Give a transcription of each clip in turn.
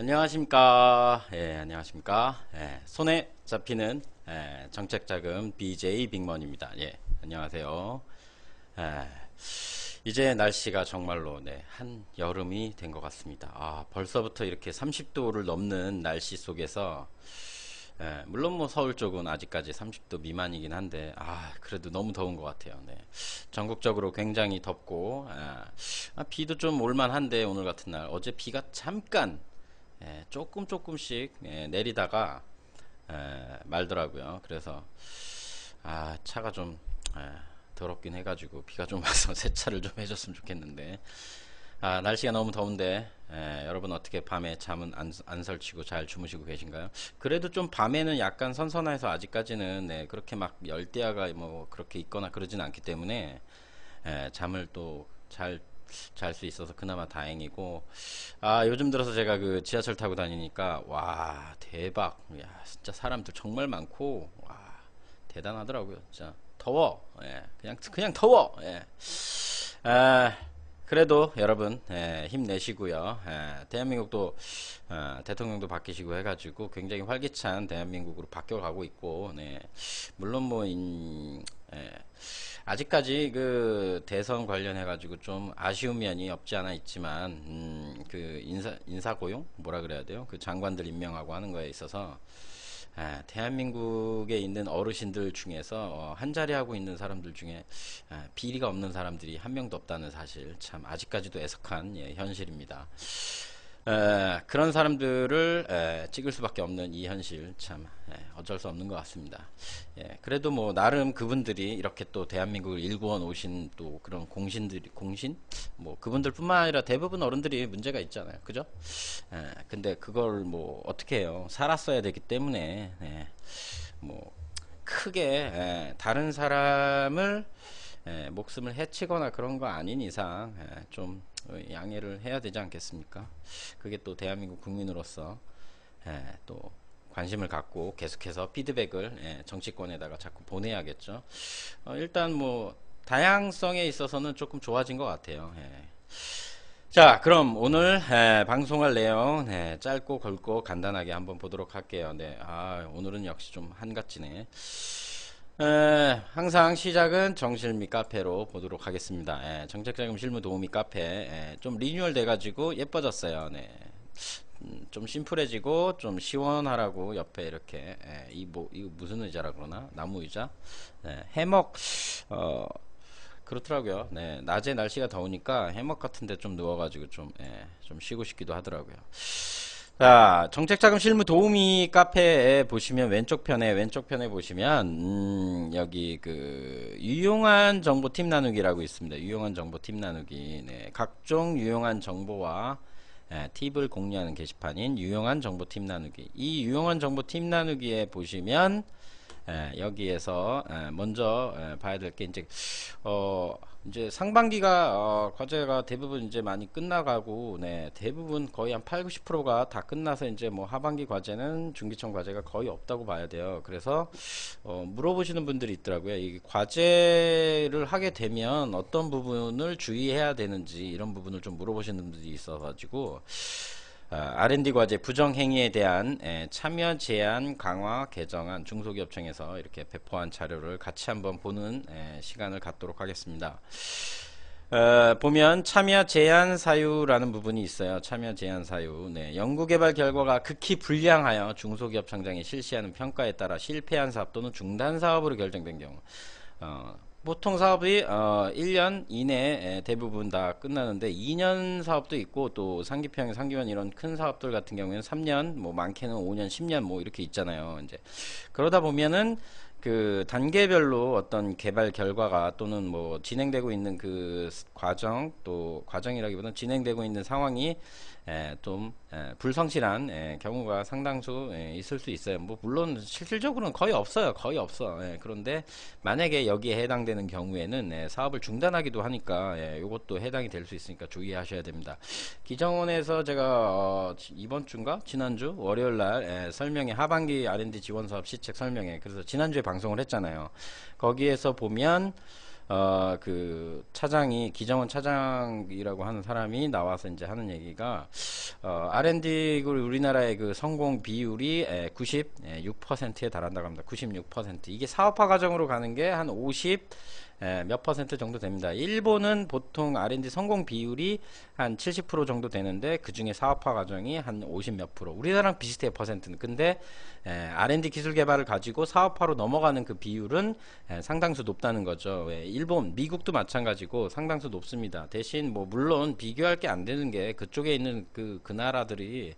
안녕하십니까. 예, 안녕하십니까. 예, 손에 잡히는 예, 정책자금 BJ 빅먼입니다. 예, 안녕하세요. 예, 이제 날씨가 정말로 네, 한 여름이 된 것 같습니다. 아, 벌써부터 이렇게 30도를 넘는 날씨 속에서 예, 물론 뭐 서울 쪽은 아직까지 30도 미만이긴 한데 아 그래도 너무 더운 것 같아요. 네. 전국적으로 굉장히 덥고 예, 아, 비도 좀 올만한데 오늘 같은 날 어제 비가 잠깐 예, 조금 조금씩 예, 내리다가 예, 말더라고요. 그래서 아 차가 좀 더럽긴 해가지고 비가 좀 와서 세차를 좀 해줬으면 좋겠는데 아, 날씨가 너무 더운데 여러분 어떻게 밤에 잠은 안, 안 설치고 잘 주무시고 계신가요? 그래도 좀 밤에는 약간 선선해서 아직까지는 네, 그렇게 막 열대야가 뭐 그렇게 있거나 그러진 않기 때문에 에, 잠을 또잘 잘수 있어서 그나마 다행이고 아 요즘 들어서 제가 그 지하철 타고 다니니까 와 대박 야 진짜 사람들 정말 많고 와 대단하더라고요 진짜 더워 예 그냥 그냥 더워 예 아, 그래도 여러분 예, 힘내시고요 예, 대한민국도 어, 대통령도 바뀌시고 해가지고 굉장히 활기찬 대한민국으로 바뀌어가고 있고 네 물론 뭐 인, 예. 아직까지 그 대선 관련해 가지고 좀 아쉬운 면이 없지 않아 있지만 음, 그 인사 인사 고용 뭐라 그래야 돼요? 그 장관들 임명하고 하는 거에 있어서 아, 대한민국에 있는 어르신들 중에서 어, 한 자리 하고 있는 사람들 중에 아, 비리가 없는 사람들이 한 명도 없다는 사실 참 아직까지도 애석한 예, 현실입니다. 에, 그런 사람들을 에, 찍을 수밖에 없는 이 현실 참 에, 어쩔 수 없는 것 같습니다. 예, 그래도 뭐 나름 그분들이 이렇게 또 대한민국을 일구어 놓으신 또 그런 공신들이 공신 뭐 그분들뿐만 아니라 대부분 어른들이 문제가 있잖아요, 그죠? 예, 근데 그걸 뭐 어떻게 해요? 살았어야 되기 때문에 예, 뭐 크게 다른 사람을 목숨을 해치거나 그런 거 아닌 이상 좀 어, 양해를 해야 되지 않겠습니까? 그게 또 대한민국 국민으로서 예, 또 관심을 갖고 계속해서 피드백을 예, 정치권에다가 자꾸 보내야겠죠. 어, 일단 뭐 다양성에 있어서는 조금 좋아진 것 같아요. 예. 자 그럼 오늘 예, 방송할 내용 예, 짧고 굵고 간단하게 한번 보도록 할게요. 네, 아, 오늘은 역시 좀 한가지네. 에, 항상 시작은 정실미 카페로 보도록 하겠습니다. 에, 정책자금 실무 도우미 카페 에, 좀 리뉴얼 돼가지고 예뻐졌어요. 네. 음, 좀 심플해지고 좀 시원하라고 옆에 이렇게 이 뭐, 이거 무슨 의자라 그러나 나무 의자 네, 해먹 어, 그렇더라고요. 네, 낮에 날씨가 더우니까 해먹 같은데 좀 누워가지고 좀좀 좀 쉬고 싶기도 하더라고요. 자, 정책자금 실무 도우미 카페에 보시면 왼쪽 편에 왼쪽 편에 보시면 음, 여기 그 유용한 정보 팀 나누기라고 있습니다. 유용한 정보 팀 나누기. 네, 각종 유용한 정보와 예, 팁을 공유하는 게시판인 유용한 정보 팀 나누기. 이 유용한 정보 팀 나누기에 보시면 예, 여기에서 예, 먼저 예, 봐야 될 게 이제 어 이제 상반기가 어, 과제가 대부분 이제 많이 끝나가고 네 대부분 거의 한 8, 90%가 다 끝나서 이제 뭐 하반기 과제는 중기청 과제가 거의 없다고 봐야 돼요. 그래서 어, 물어보시는 분들이 있더라고요. 이 과제를 하게 되면 어떤 부분을 주의해야 되는지 이런 부분을 좀 물어보시는 분들이 있어가지고 R&D 아, 과제 부정 행위에 대한 참여 제한 강화 개정안 중소기업청에서 이렇게 배포한 자료를 같이 한번 보는 시간을 갖도록 하겠습니다. 어, 보면 참여 제한 사유라는 부분이 있어요. 참여 제한 사유. 네, 연구개발 결과가 극히 불량하여 중소기업 성장에 실시하는 평가에 따라 실패한 사업 또는 중단 사업으로 결정된 경우. 어, 보통 사업이 어 1년 이내에 대부분 다 끝나는데 2년 사업도 있고 또 상기평, 상기원 이런 큰 사업들 같은 경우에는 3년, 뭐 많게는 5년, 10년 뭐 이렇게 있잖아요. 이제 그러다 보면은 그 단계별로 어떤 개발 결과가 또는 뭐 진행되고 있는 그 과정 또 과정이라기보다는 진행되고 있는 상황이 예, 좀 예, 불성실한 예, 경우가 상당수 있을 수 있어요. 뭐 물론 실질적으로는 거의 없어요. 거의 없어. 그런데 만약에 여기에 해당되는 경우에는 사업을 중단하기도 하니까 이것도 해당이 될 수 있으니까 주의하셔야 됩니다. 기정원에서 제가 어, 이번 주인가 지난주 월요일 날 설명회 하반기 R&D 지원 사업 시책 설명회 그래서 지난주에 방송을 했잖아요. 거기에서 보면 어, 그 차장이 기정원 차장이라고 하는 사람이 나와서 이제 하는 얘기가 어, R&D 우리나라의 그 성공 비율이 에, 96%에 달한다고 합니다. 96% 이게 사업화 과정으로 가는 게 한 50. 예, 몇 퍼센트 정도 됩니다. 일본은 보통 R&D 성공 비율이 한 70% 정도 되는데 그 중에 사업화 과정이 한 50 몇 프로. 우리나라랑 비슷해 퍼센트는. 근데 예, R&D 기술 개발을 가지고 사업화로 넘어가는 그 비율은 예, 상당수 높다는 거죠. 일본, 미국도 마찬가지고 상당수 높습니다. 대신 뭐 물론 비교할 게 안 되는 게 그쪽에 있는 그, 그 나라들이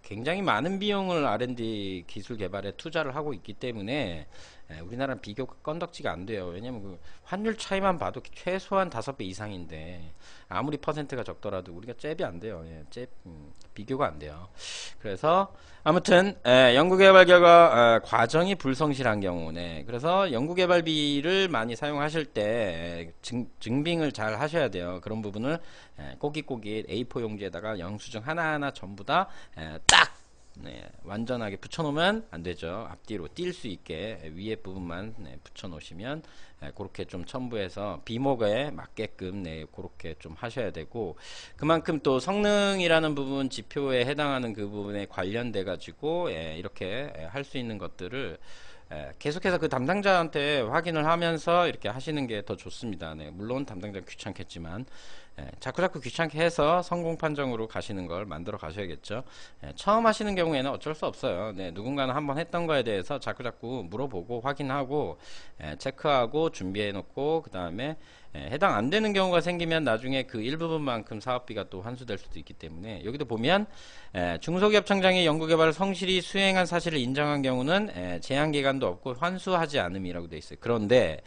굉장히 많은 비용을 R&D 기술 개발에 투자를 하고 있기 때문에 예, 우리나라는 비교 껀덕지가안 돼요. 왜냐면 그 환율 차이만 봐도 최소한 다섯 배 이상인데 아무리 퍼센트가 적더라도 우리가 잽이 안 돼요. 예, 잽 음, 비교가 안 돼요. 그래서 아무튼 예, 연구개발 결과 어, 과정이 불성실한 경우 네. 그래서 연구개발비를 많이 사용하실 때 예, 증, 증빙을 잘 하셔야 돼요. 그런 부분을 예, 꼬깃꼬깃 A4 용지에다가 영수증 하나하나 전부 다딱 예, 네, 완전하게 붙여놓으면 안 되죠. 앞뒤로 뛸 수 있게 위에 부분만 네, 붙여놓으시면 네, 그렇게 좀 첨부해서 비목에 맞게끔 네, 그렇게 좀 하셔야 되고 그만큼 또 성능이라는 부분 지표에 해당하는 그 부분에 관련돼 가지고 예, 이렇게 예, 할수 있는 것들을 예, 계속해서 그 담당자한테 확인을 하면서 이렇게 하시는 게 더 좋습니다. 네, 물론 담당자 귀찮겠지만 예, 자꾸자꾸 귀찮게 해서 성공 판정으로 가시는 걸 만들어 가셔야겠죠. 예, 처음 하시는 경우에는 어쩔 수 없어요. 네, 누군가는 한번 했던 거에 대해서 자꾸자꾸 물어보고 확인하고 예, 체크하고 준비해 놓고 그 다음에 예, 해당 안 되는 경우가 생기면 나중에 그 일부분만큼 사업비가 또 환수될 수도 있기 때문에 여기도 보면 예, 중소기업청장이 연구개발을 성실히 수행한 사실을 인정한 경우는 예, 제한 기간도 없고 환수하지 않음이라고 되어 있어요. 그런데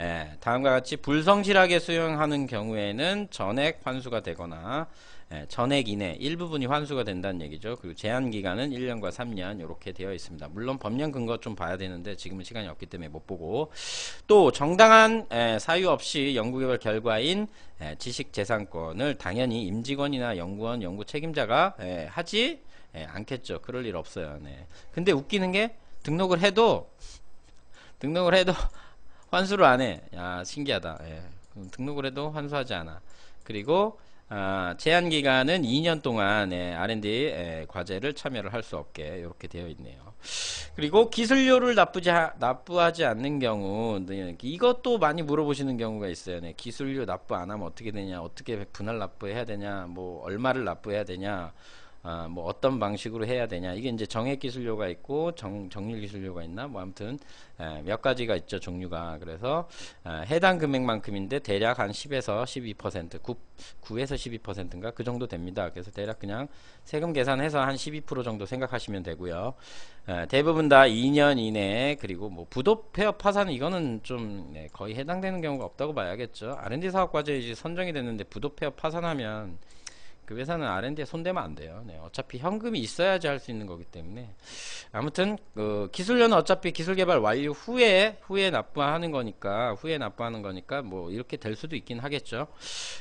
예, 다음과 같이 불성실하게 수용하는 경우에는 전액 환수가 되거나 예, 전액 이내 일부분이 환수가 된다는 얘기죠. 그리고 제한 기간은 1년과 3년 이렇게 되어 있습니다. 물론 법령 근거 좀 봐야 되는데 지금은 시간이 없기 때문에 못 보고 또 정당한 예, 사유 없이 연구개발 결과인 예, 지식재산권을 당연히 임직원이나 연구원, 연구 책임자가 예, 하지 예, 않겠죠. 그럴 일 없어요. 네. 근데 웃기는 게 등록을 해도 등록을 해도 환수를 안해 야 신기하다 예. 등록을 해도 환수하지 않아 그리고 아, 제한 기간은 2년 동안 예, R&D 예, 과제를 참여를 할 수 없게 이렇게 되어 있네요. 그리고 기술료를 납부지 하, 납부하지 않는 경우 네, 이것도 많이 물어보시는 경우가 있어요. 네, 기술료 납부 안 하면 어떻게 되냐, 어떻게 분할 납부해야 되냐, 뭐 얼마를 납부해야 되냐. 아, 뭐 어떤 방식으로 해야 되냐 이게 이제 정액 기술료가 있고 정, 정밀 기술료가 있나 뭐 아무튼 에, 예, 몇 가지가 있죠 종류가 그래서 에, 예, 해당 금액만큼인데 대략 한 10에서 12% 9, 9에서 12%인가 그 정도 됩니다 그래서 대략 그냥 세금 계산해서 한 12% 정도 생각하시면 되고요 에, 예, 대부분 다 2년 이내에 그리고 뭐 부도 폐업 파산 이거는 좀 네, 거의 해당되는 경우가 없다고 봐야겠죠 R&D 사업 과제에 선정이 됐는데 부도 폐업 파산하면 그 회사는 R&D에 손대면 안 돼요. 네, 어차피 현금이 있어야지 할 수 있는 거기 때문에 아무튼 그 기술료는 어차피 기술 개발 완료 후에 후에 납부하는 거니까 후에 납부하는 거니까 뭐 이렇게 될 수도 있긴 하겠죠.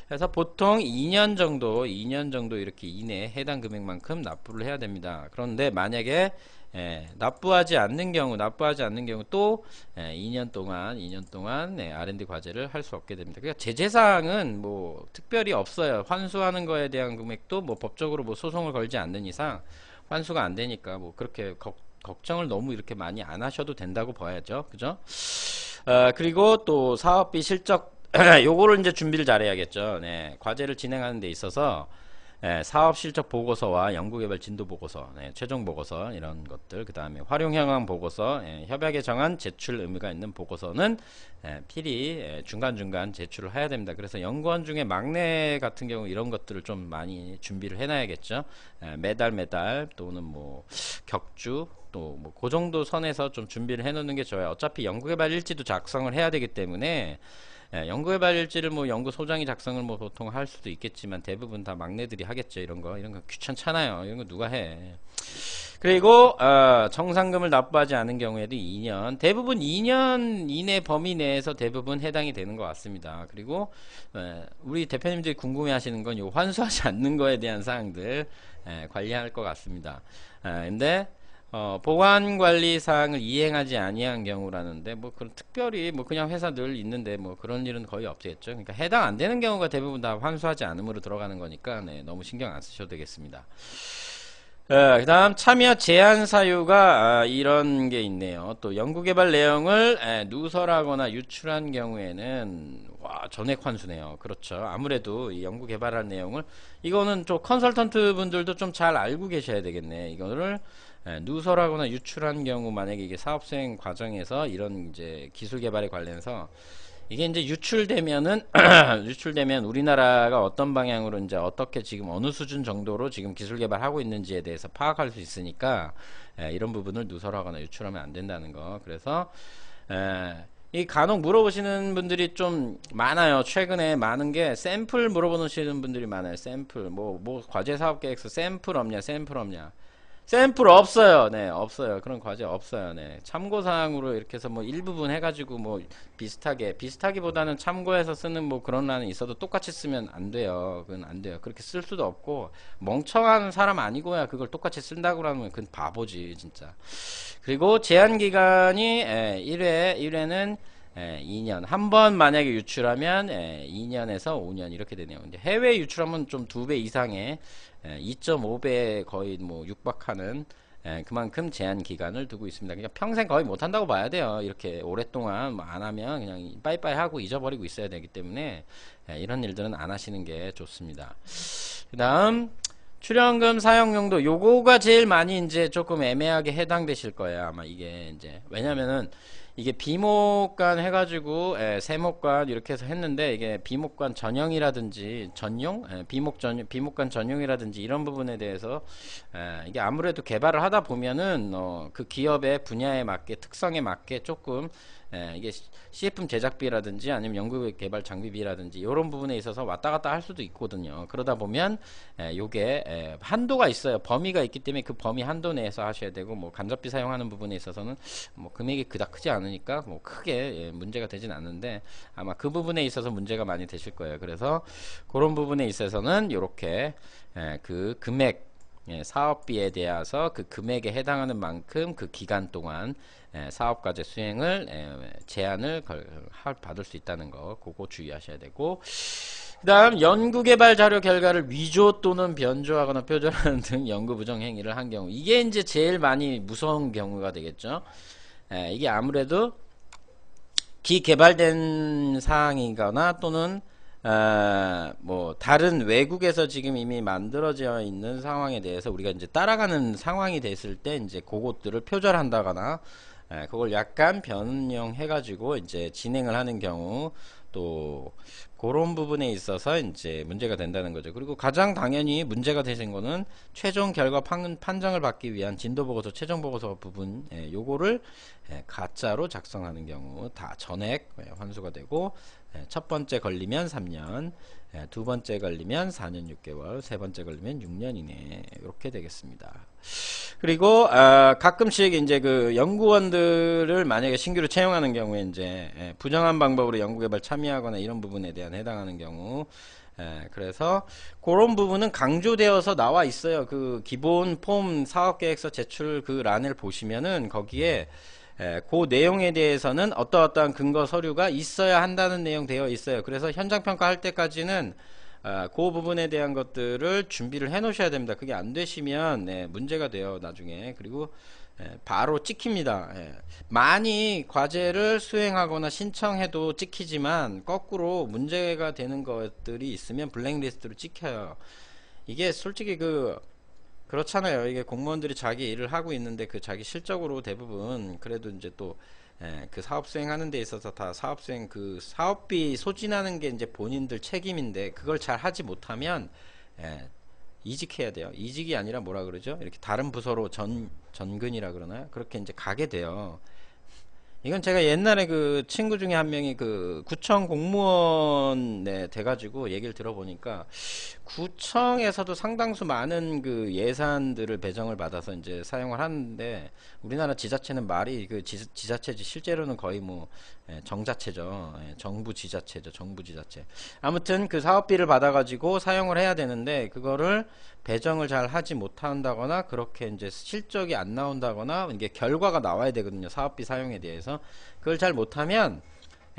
그래서 보통 2년 정도 2년 정도 이렇게 이내에 해당 금액만큼 납부를 해야 됩니다. 그런데 만약에 예, 납부하지 않는 경우, 납부하지 않는 경우 또 예, 2년 동안, 2년 동안 예, R&D 과제를 할 수 없게 됩니다. 그러니까 제재사항은 뭐 특별히 없어요. 환수하는 거에 대한 금액도 뭐 법적으로 뭐 소송을 걸지 않는 이상 환수가 안 되니까 뭐 그렇게 걱, 걱정을 너무 이렇게 많이 안 하셔도 된다고 봐야죠. 그죠? 어, 그리고 또 사업비 실적 요거를 이제 준비를 잘해야겠죠. 네, 과제를 진행하는 데 있어서 예, 사업 실적 보고서와 연구개발 진도 보고서, 예, 최종 보고서 이런 것들, 그 다음에 활용 현황 보고서, 예, 협약에 정한 제출 의무가 있는 보고서는 예, 필히 예, 중간중간 제출을 해야 됩니다. 그래서 연구원 중에 막내 같은 경우 이런 것들을 좀 많이 준비를 해놔야겠죠. 예, 매달 매달 또는 뭐 격주 정도 뭐그 정도 선에서 좀 준비를 해 놓는 게 좋아요 어차피 연구개발 일지도 작성을 해야 되기 때문에 예, 연구개발 일지를 뭐 연구소장이 작성을 뭐 보통 할 수도 있겠지만 대부분 다 막내들이 하겠죠 이런 거 이런 거 귀찮잖아요 이런 거 누가 해 그리고 어, 정상금을 납부하지 않은 경우에도 2년 대부분 2년 이내 범위 내에서 대부분 해당이 되는 것 같습니다 그리고 에, 예, 우리 대표님들이 궁금해 하시는 건요 환수하지 않는 거에 대한 사항들 에, 예, 관리할 것 같습니다 에, 예, 근데 어, 보안 관리 사항을 이행하지 아니한 경우라는데 뭐 그런 특별히 뭐 그냥 회사 들 있는데 뭐 그런 일은 거의 없겠죠. 그러니까 해당 안 되는 경우가 대부분 다 환수하지 않음으로 들어가는 거니까 네, 너무 신경 안 쓰셔도 되겠습니다. 그 다음 참여 제한 사유가 아, 이런 게 있네요. 또 연구개발 내용을 에, 예, 누설하거나 유출한 경우에는 와 전액 환수네요. 그렇죠. 아무래도 이 연구개발한 내용을 이거는 좀 컨설턴트 분들도 좀 잘 알고 계셔야 되겠네. 이거를 예, 누설하거나 유출한 경우 만약에 이게 사업 수행 과정에서 이런 이제 기술 개발에 관련해서 이게 이제 유출되면은 유출되면 우리나라가 어떤 방향으로 이제 어떻게 지금 어느 수준 정도로 지금 기술 개발하고 있는지에 대해서 파악할 수 있으니까 에, 예, 이런 부분을 누설하거나 유출하면 안 된다는 거. 그래서 에, 예, 이 간혹 물어보시는 분들이 좀 많아요. 최근에 많은 게 샘플 물어보시는 분들이 많아요. 샘플 뭐뭐 뭐 과제 사업 계획서 샘플 없냐, 샘플 없냐. 샘플 없어요. 네, 없어요. 그런 과제 없어요. 네. 참고사항으로 이렇게 해서 뭐 일부분 해가지고 뭐 비슷하게, 비슷하기보다는 참고해서 쓰는 뭐 그런 란이 있어도 똑같이 쓰면 안 돼요. 그건 안 돼요. 그렇게 쓸 수도 없고, 멍청한 사람 아니고야 그걸 똑같이 쓴다고 하면 그건 바보지, 진짜. 그리고 제한기간이, 예, 1회, 1회는 예, 2년. 한 번 만약에 유출하면 예, 2년에서 5년 이렇게 되네요. 근데 해외 유출하면 좀2배 이상의 2.5배 예, 거의 뭐 육박하는 예, 그만큼 제한 기간을 두고 있습니다. 그냥 평생 거의 못 한다고 봐야 돼요. 이렇게 오랫동안 뭐안 하면 그냥 빠이빠이 하고 잊어버리고 있어야 되기 때문에 예, 이런 일들은 안 하시는 게 좋습니다. 그다음 출연금 사용 용도 요거가 제일 많이 이제 조금 애매하게 해당되실 거예요. 아마 이게 이제 왜냐면은 이게 비목관 해가지고 예, 세목관 이렇게 해서 했는데 이게 비목관 전형이라든지 전용 예, 비목 전 비목관 전용이라든지 이런 부분에 대해서 예, 이게 아무래도 개발을 하다 보면은 어, 그 기업의 분야에 맞게 특성에 맞게 조금 예, 이게 CFM 제작비라든지 아니면 연구 개발 장비비라든지 이런 부분에 있어서 왔다 갔다 할 수도 있거든요. 그러다 보면 이게 예, 예, 한도가 있어요. 범위가 있기 때문에 그 범위 한도 내에서 하셔야 되고 뭐 간접비 사용하는 부분에 있어서는 뭐 금액이 그닥 크지 않으니까 뭐 크게 예, 문제가 되진 않는데 아마 그 부분에 있어서 문제가 많이 되실 거예요. 그래서 그런 부분에 있어서는 이렇게 예, 그 금액 예, 사업비에 대해서 그 금액에 해당하는 만큼 그 기간 동안 예, 사업과제 수행을 예, 제한을 받을 수 있다는 거 그거 주의하셔야 되고 그 다음 연구개발 자료 결과를 위조 또는 변조하거나 표절하는 등 연구 부정 행위를 한 경우 이게 이제 제일 많이 무서운 경우가 되겠죠 에, 예, 이게 아무래도 기개발된 사항이거나 또는 어, 뭐 다른 외국에서 지금 이미 만들어져 있는 상황에 대해서 우리가 이제 따라가는 상황이 됐을 때 이제 그것들을 표절한다거나 예, 그걸 약간 변형해가지고 이제 진행을 하는 경우 또 그런 부분에 있어서 이제 문제가 된다는 거죠. 그리고 가장 당연히 문제가 되신 거는 최종 결과 판, 정을 받기 위한 진도 보고서, 최종 보고서 부분 예, 요거를 예, 가짜로 작성하는 경우 다 전액 예, 환수가 되고 예, 첫 번째 걸리면 3년, 예, 두 번째 걸리면 4년 6개월, 세 번째 걸리면 6년 이네 이렇게 되겠습니다. 그리고 아, 가끔씩 이제 그 연구원들을 만약에 신규로 채용하는 경우에 이제 예, 부정한 방법으로 연구개발 참여하거나 이런 부분에 대한 해당하는 경우 예, 그래서 그런 부분은 강조되어서 나와 있어요. 그 기본 폼 사업계획서 제출 그 란을 보시면은 거기에 음. 예, 그 내용에 대해서는 어떠어떠한 근거 서류가 있어야 한다는 내용 되어 있어요. 그래서 현장 평가할 때까지는 아, 그 부분에 대한 것들을 준비를 해 놓으셔야 됩니다. 그게 안 되시면 예, 문제가 돼요. 나중에. 그리고 예, 바로 찍힙니다. 예. 많이 과제를 수행하거나 신청해도 찍히지만 거꾸로 문제가 되는 것들이 있으면 블랙리스트로 찍혀요. 이게 솔직히 그 그렇잖아요. 이게 공무원들이 자기 일을 하고 있는데 그 자기 실적으로 대부분 그래도 이제 또그 예, 사업 수행하는 데 있어서 다 사업 수행 그 사업비 소진하는 게 이제 본인들 책임인데 그걸 잘 하지 못하면 에, 예, 이직해야 돼요. 이직이 아니라 뭐라 그러죠? 이렇게 다른 부서로 전 전근이라 그러나요? 그렇게 이제 가게 돼요. 이건 제가 옛날에 그 친구 중에 한 명이 그 구청 공무원에 돼가지고 얘기를 들어보니까 구청에서도 상당수 많은 그 예산들을 배정을 받아서 이제 사용을 하는데 우리나라 지자체는 말이 그 지, 지자체지 실제로는 거의 뭐 예, 정자체죠 예, 정부 지자체죠 정부 지자체 아무튼 그 사업비를 받아가지고 사용을 해야 되는데 그거를 배정을 잘 하지 못한다거나 그렇게 이제 실적이 안 나온다거나 이게 결과가 나와야 되거든요 사업비 사용에 대해서 그걸 잘 못하면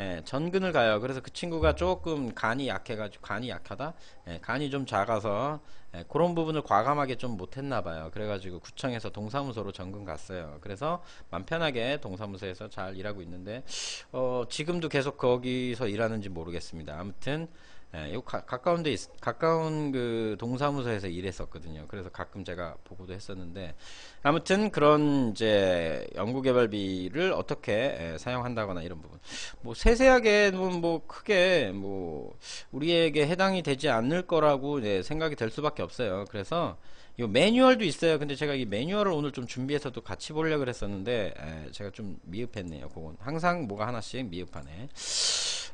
예, 전근을 가요. 그래서 그 친구가 조금 간이 약해가지고 간이 약하다. 예, 간이 좀 작아서 예, 그런 부분을 과감하게 좀 못했나봐요. 그래가지고 구청에서 동사무소로 전근 갔어요. 그래서 맘 편하게 동사무소에서 잘 일하고 있는데 어, 지금도 계속 거기서 일하는지 모르겠습니다. 아무튼 예, 요 가, 까운 데, 있, 가까운 그 동사무소에서 일했었거든요. 그래서 가끔 제가 보고도 했었는데, 아무튼 그런 이제 연구개발비를 어떻게 예, 사용한다거나 이런 부분. 뭐 세세하게는 뭐 크게 뭐 우리에게 해당이 되지 않을 거라고 예, 생각이 될 수밖에 없어요. 그래서 이 매뉴얼도 있어요. 근데 제가 이 매뉴얼을 오늘 좀 준비해서 도 같이 보려고 그랬었는데, 예, 제가 좀 미흡했네요. 그건 항상 뭐가 하나씩 미흡하네.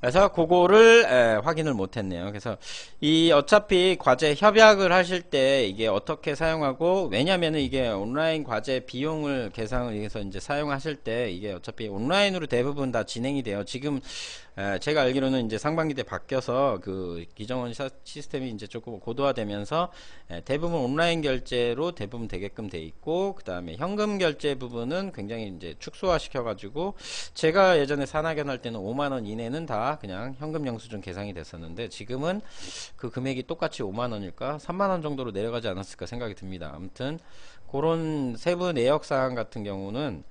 그래서 그거를 에, 확인을 못했네요. 그래서 이 어차피 과제 협약을 하실 때 이게 어떻게 사용하고 왜냐면은 이게 온라인 과제 비용을 계산을 위 해서 이제 사용하실 때 이게 어차피 온라인으로 대부분 다 진행이 돼요. 지금 에, 예, 제가 알기로는 이제 상반기 때 바뀌어서 그 기정원 시스템이 이제 조금 고도화되면서 에, 예, 대부분 온라인 결제로 대부분 되게끔 돼 있고 그 다음에 현금 결제 부분은 굉장히 이제 축소화 시켜가지고 제가 예전에 산학연 할 때는 5만 원 이내는 다 그냥 현금 영수증 계상이 됐었는데 지금은 그 금액이 똑같이 5만 원일까 3만 원 정도로 내려가지 않았을까 생각이 듭니다. 아무튼 그런 세부 내역 사항 같은 경우는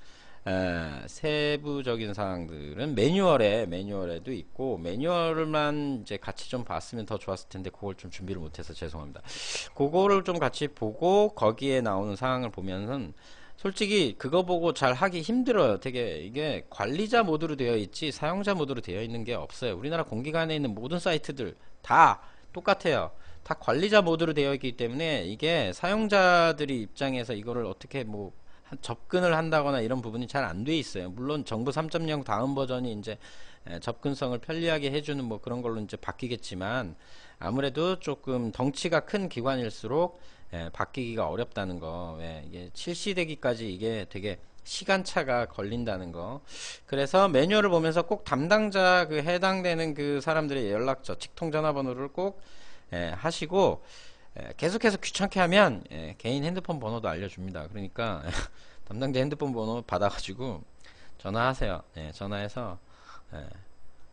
에, 예, 세부적인 사항들은 매뉴얼에 매뉴얼에도 있고 매뉴얼만 이제 같이 좀 봤으면 더 좋았을 텐데 그걸 좀 준비를 못해서 죄송합니다. 그거를 좀 같이 보고 거기에 나오는 사항을 보면은 솔직히 그거 보고 잘 하기 힘들어요. 되게 이게 관리자 모드로 되어 있지 사용자 모드로 되어 있는 게 없어요. 우리나라 공기관에 있는 모든 사이트들 다 똑같아요. 다 관리자 모드로 되어 있기 때문에 이게 사용자들이 입장에서 이거를 어떻게 뭐 접근을 한다거나 이런 부분이 잘 안 돼 있어요. 물론 정부 3.0 다음 버전이 이제 접근성을 편리하게 해주는 뭐 그런 걸로 이제 바뀌겠지만 아무래도 조금 덩치가 큰 기관일수록 바뀌기가 어렵다는 거. 예, 이게 실시되기까지 이게 되게 시간차가 걸린다는 거. 그래서 매뉴얼을 보면서 꼭 담당자 그 해당되는 그 사람들의 연락처, 직통 전화번호를 꼭 하시고 예, 계속해서 귀찮게 하면 예, 개인 핸드폰 번호도 알려줍니다. 그러니까 예, 담당자 핸드폰 번호 받아가지고 전화하세요. 전화해서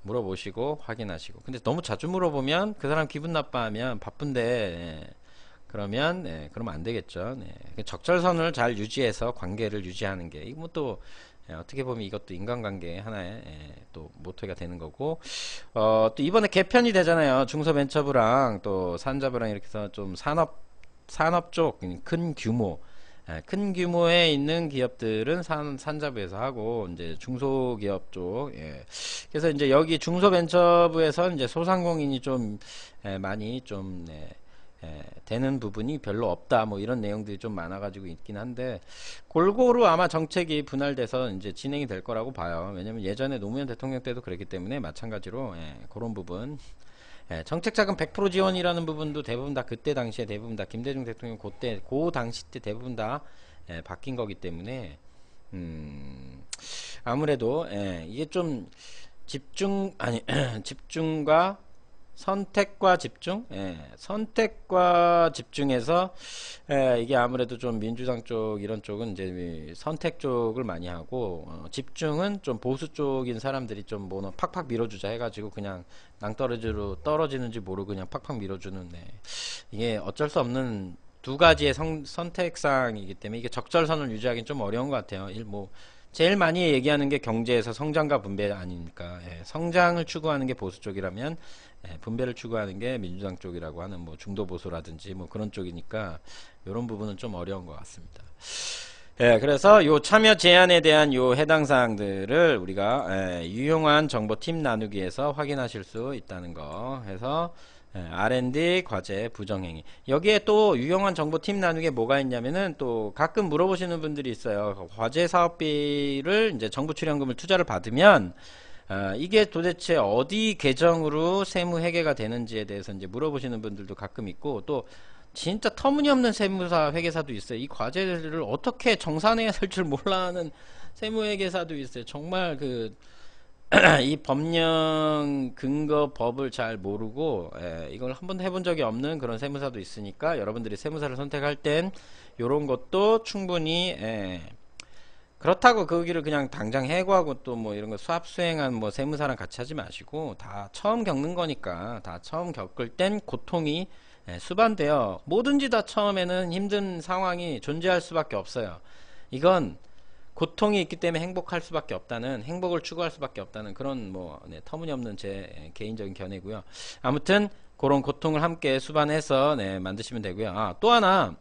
물어보시고 확인하시고 근데 너무 자주 물어보면 그 사람 기분 나빠하면 바쁜데 그러면 그러면 안 되겠죠. 네. 그 적절선을 잘 유지해서 관계를 유지하는 게 이거 뭐또 예, 어떻게 보면 이것도 인간관계 하나의 예, 또 모토가 되는 거고 어, 또 이번에 개편이 되잖아요 중소벤처부랑 또 산자부랑 이렇게 해서 좀 산업 산업 쪽 큰 규모 예, 큰 규모에 있는 기업들은 산, 산자부에서 하고 이제 중소기업 쪽 예. 그래서 이제 여기 중소벤처부에서 이제 소상공인이 좀 예, 많이 좀 네. 예, 되는 부분이 별로 없다 뭐 이런 내용들이 좀 많아가지고 있긴 한데 골고루 아마 정책이 분할돼서 이제 진행이 될 거라고 봐요 왜냐면 예전에 노무현 대통령 때도 그랬기 때문에 마찬가지로 예, 그런 부분 예, 정책자금 100% 지원이라는 부분도 대부분 다 그때 당시에 대부분 다 김대중 대통령 그때 고 당시 때 대부분 다 예, 바뀐 거기 때문에 음, 아무래도 예, 이게 좀 집중 아니 집중과 선택과 집중 예, 선택과 집중해서 예, 이게 아무래도 좀 민주당 쪽 이런 쪽은 이제 선택 쪽을 많이 하고 어, 집중은 좀 보수 쪽인 사람들이 좀 뭐는 팍팍 밀어주자 해가지고 그냥 낭떠러지로 떨어지는지 모르고 그냥 팍팍 밀어주는데 네. 이게 어쩔 수 없는 두 가지의 선택상이기 때문에 이게 적절선을 유지하기는 좀 어려운 것 같아요 일뭐 제일 많이 얘기하는 게 경제에서 성장과 분배 아닙니까? 예, 성장을 추구하는 게 보수 쪽이라면 예, 분배를 추구하는 게 민주당 쪽이라고 하는 뭐 중도 보수라든지 뭐 그런 쪽이니까 이런 부분은 좀 어려운 것 같습니다. 예, 그래서 요 참여 제안에 대한 요 해당 사항들을 우리가 예, 유용한 정보팀 나누기에서 확인하실 수 있다는 거 해서 예, R&D 과제 부정행위 여기에 또 유용한 정보 팀나누기 뭐가 있냐면은 또 가끔 물어보시는 분들이 있어요 과제 사업비를 이제 정부 출연금을 투자를 받으면 어, 이게 도대체 어디 계정으로 세무 회계가 되는지에 대해서 이제 물어보시는 분들도 가끔 있고 또 진짜 터무니없는 세무사 회계사도 있어요 이 과제를 어떻게 정산해야 될 줄 몰라하는 세무 회계사도 있어요 정말 그 이 법령 근거 법을 잘 모르고 예, 이걸 한 번도 해본 적이 없는 그런 세무사도 있으니까 여러분들이 세무사를 선택할 땐 이런 것도 충분히 예, 그렇다고 거기를 그 그냥 당장 해고하고 또 뭐 이런 거 수합 수행한 뭐 세무사랑 같이 하지 마시고 다 처음 겪는 거니까 다 처음 겪을 땐 고통이 예, 수반되어 뭐든지 다 처음에는 힘든 상황이 존재할 수밖에 없어요 이건 고통이 있기 때문에 행복할 수밖에 없다는 행복을 추구할 수밖에 없다는 그런 뭐 네, 터무니없는 제 개인적인 견해고요. 아무튼 그런 고통을 함께 수반해서 네, 만드시면 되고요. 아, 또 하나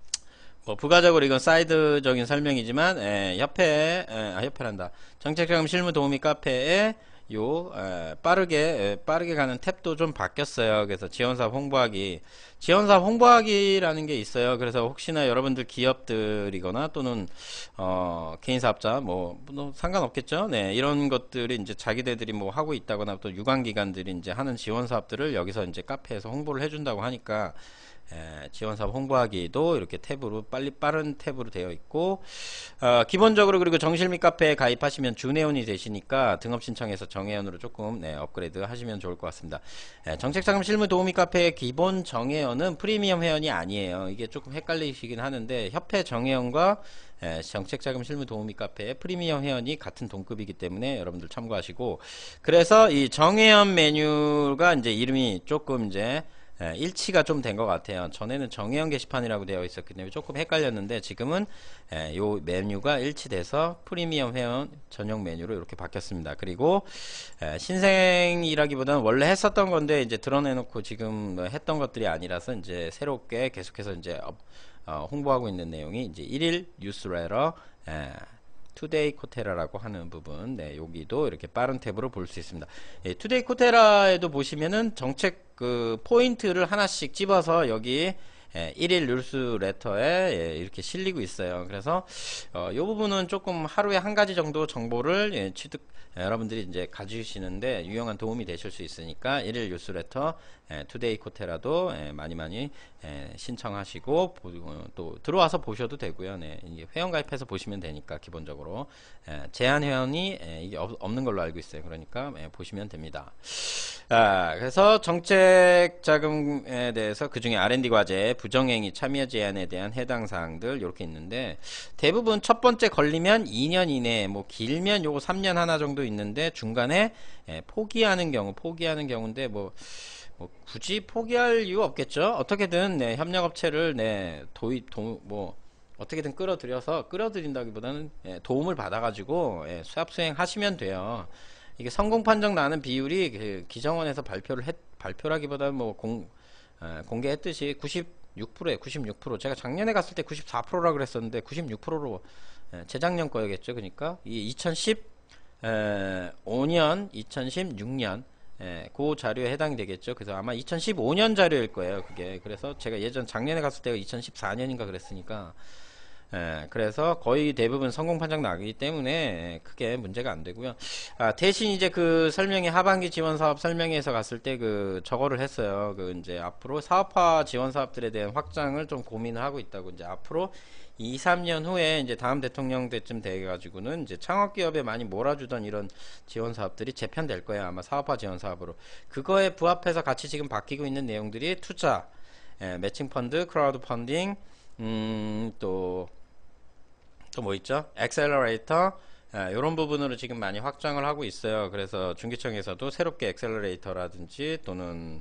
뭐 부가적으로 이건 사이드적인 설명이지만 예, 협회 에, 예, 아, 협회란다 정책자금 실무 도우미 카페에 요 빠르게 빠르게 가는 탭도 좀 바뀌었어요 그래서 지원사업 홍보하기 지원사업 홍보하기라는 게 있어요 그래서 혹시나 여러분들 기업들이거나 또는 어, 개인사업자 뭐, 뭐, 상관없겠죠 네 이런 것들이 이제 자기네들이 뭐 하고 있다거나 또 유관기관들이 이제 하는 지원사업들을 여기서 이제 카페에서 홍보를 해준다고 하니까 예, 지원사업 홍보하기도 이렇게 탭으로 빨리 빠른 탭으로 되어 있고 어, 기본적으로 그리고 정실미 카페에 가입하시면 준회원이 되시니까 등업 신청해서 정회원으로 조금 네, 업그레이드 하시면 좋을 것 같습니다 예, 정책자금 실무 도우미 카페의 기본 정회원은 프리미엄 회원이 아니에요 이게 조금 헷갈리시긴 하는데 협회 정회원과 예, 정책자금 실무 도우미 카페의 프리미엄 회원이 같은 동급이기 때문에 여러분들 참고하시고 그래서 이 정회원 메뉴가 이제 이름이 조금 이제 예, 일치가 좀 된 것 같아요 전에는 정의형 게시판이라고 되어 있었기 때문에 조금 헷갈렸는데 지금은 예, 요 메뉴가 일치돼서 프리미엄 회원 전용 메뉴로 이렇게 바뀌었습니다 그리고 예, 신생이라기보다는 원래 했었던 건데 이제 드러내놓고 지금 뭐 했던 것들이 아니라서 이제 새롭게 계속해서 이제 어, 어, 홍보하고 있는 내용이 이제 1일 뉴스레터 예, 투데이 코테라라고 하는 부분 네, 여기도 이렇게 빠른 탭으로 볼 수 있습니다 예, 투데이 코테라에도 보시면은 정책 그 포인트를 하나씩 집어서 여기 예, 1일 뉴스레터에 예, 이렇게 실리고 있어요. 그래서 어, 이 부분은 조금 하루에 한 가지 정도 정보를 예, 취득 예, 여러분들이 이제 가지시는데 유용한 도움이 되실 수 있으니까 1일 뉴스레터 예, 투데이 코테라도 예, 많이 많이 신청하시고 어, 또 들어와서 보셔도 되고요. 네, 회원 가입해서 보시면 되니까 기본적으로 제한 회원이 이게 없는 걸로 알고 있어요. 그러니까 보시면 됩니다. 아, 그래서 정책 자금에 대해서 그 중에 R&D 과제 부정행위 참여 제한에 대한 해당 사항들 이렇게 있는데 대부분 첫 번째 걸리면 2년 이내 뭐 길면 요거 3년 하나 정도 있는데 중간에 예, 포기하는 경우 포기하는 경우인데 뭐, 뭐 굳이 포기할 이유 없겠죠 어떻게든 네, 협력업체를 네, 도입 도, 뭐 어떻게든 끌어들여서 끌어들인다기보다는 예, 도움을 받아가지고 예, 수합 수행하시면 돼요. 이게 성공 판정 나는 비율이 그 기정원에서 발표를 했, 발표라기보다는 뭐 공, 에, 아, 공개했듯이 90 6%에 96% 제가 작년에 갔을 때 94%라 그랬었는데 96%로 예, 재작년 거였겠죠 그러니까 이 2015년 2016년 예, 그 자료에 해당이 되겠죠. 그래서 아마 2015년 자료일 거예요. 그게. 그래서 제가 예전 작년에 갔을 때가 2014년인가 그랬으니까 예, 그래서 거의 대부분 성공 판정 나기 때문에 예, 크게 문제가 안 되고요. 아, 대신 이제 그설명이 하반기 지원 사업 설명회에서 갔을 때 그 저거를 했어요. 그 이제 앞으로 사업화 지원 사업들에 대한 확장을 좀 고민을 하고 있다고 이제 앞으로 2, 3년 후에 이제 다음 대통령 때쯤 돼 가지고는 이제 창업 기업에 많이 몰아주던 이런 지원 사업들이 재편될 거예요. 아마 사업화 지원 사업으로. 그거에 부합해서 같이 지금 바뀌고 있는 내용들이 투자, 예, 매칭 펀드, 크라우드 펀딩 음, 또 또뭐 있죠? 엑셀러레이터 이런 예, 부분으로 지금 많이 확장을 하고 있어요. 그래서 중기청에서도 새롭게 엑셀러레이터라든지 또는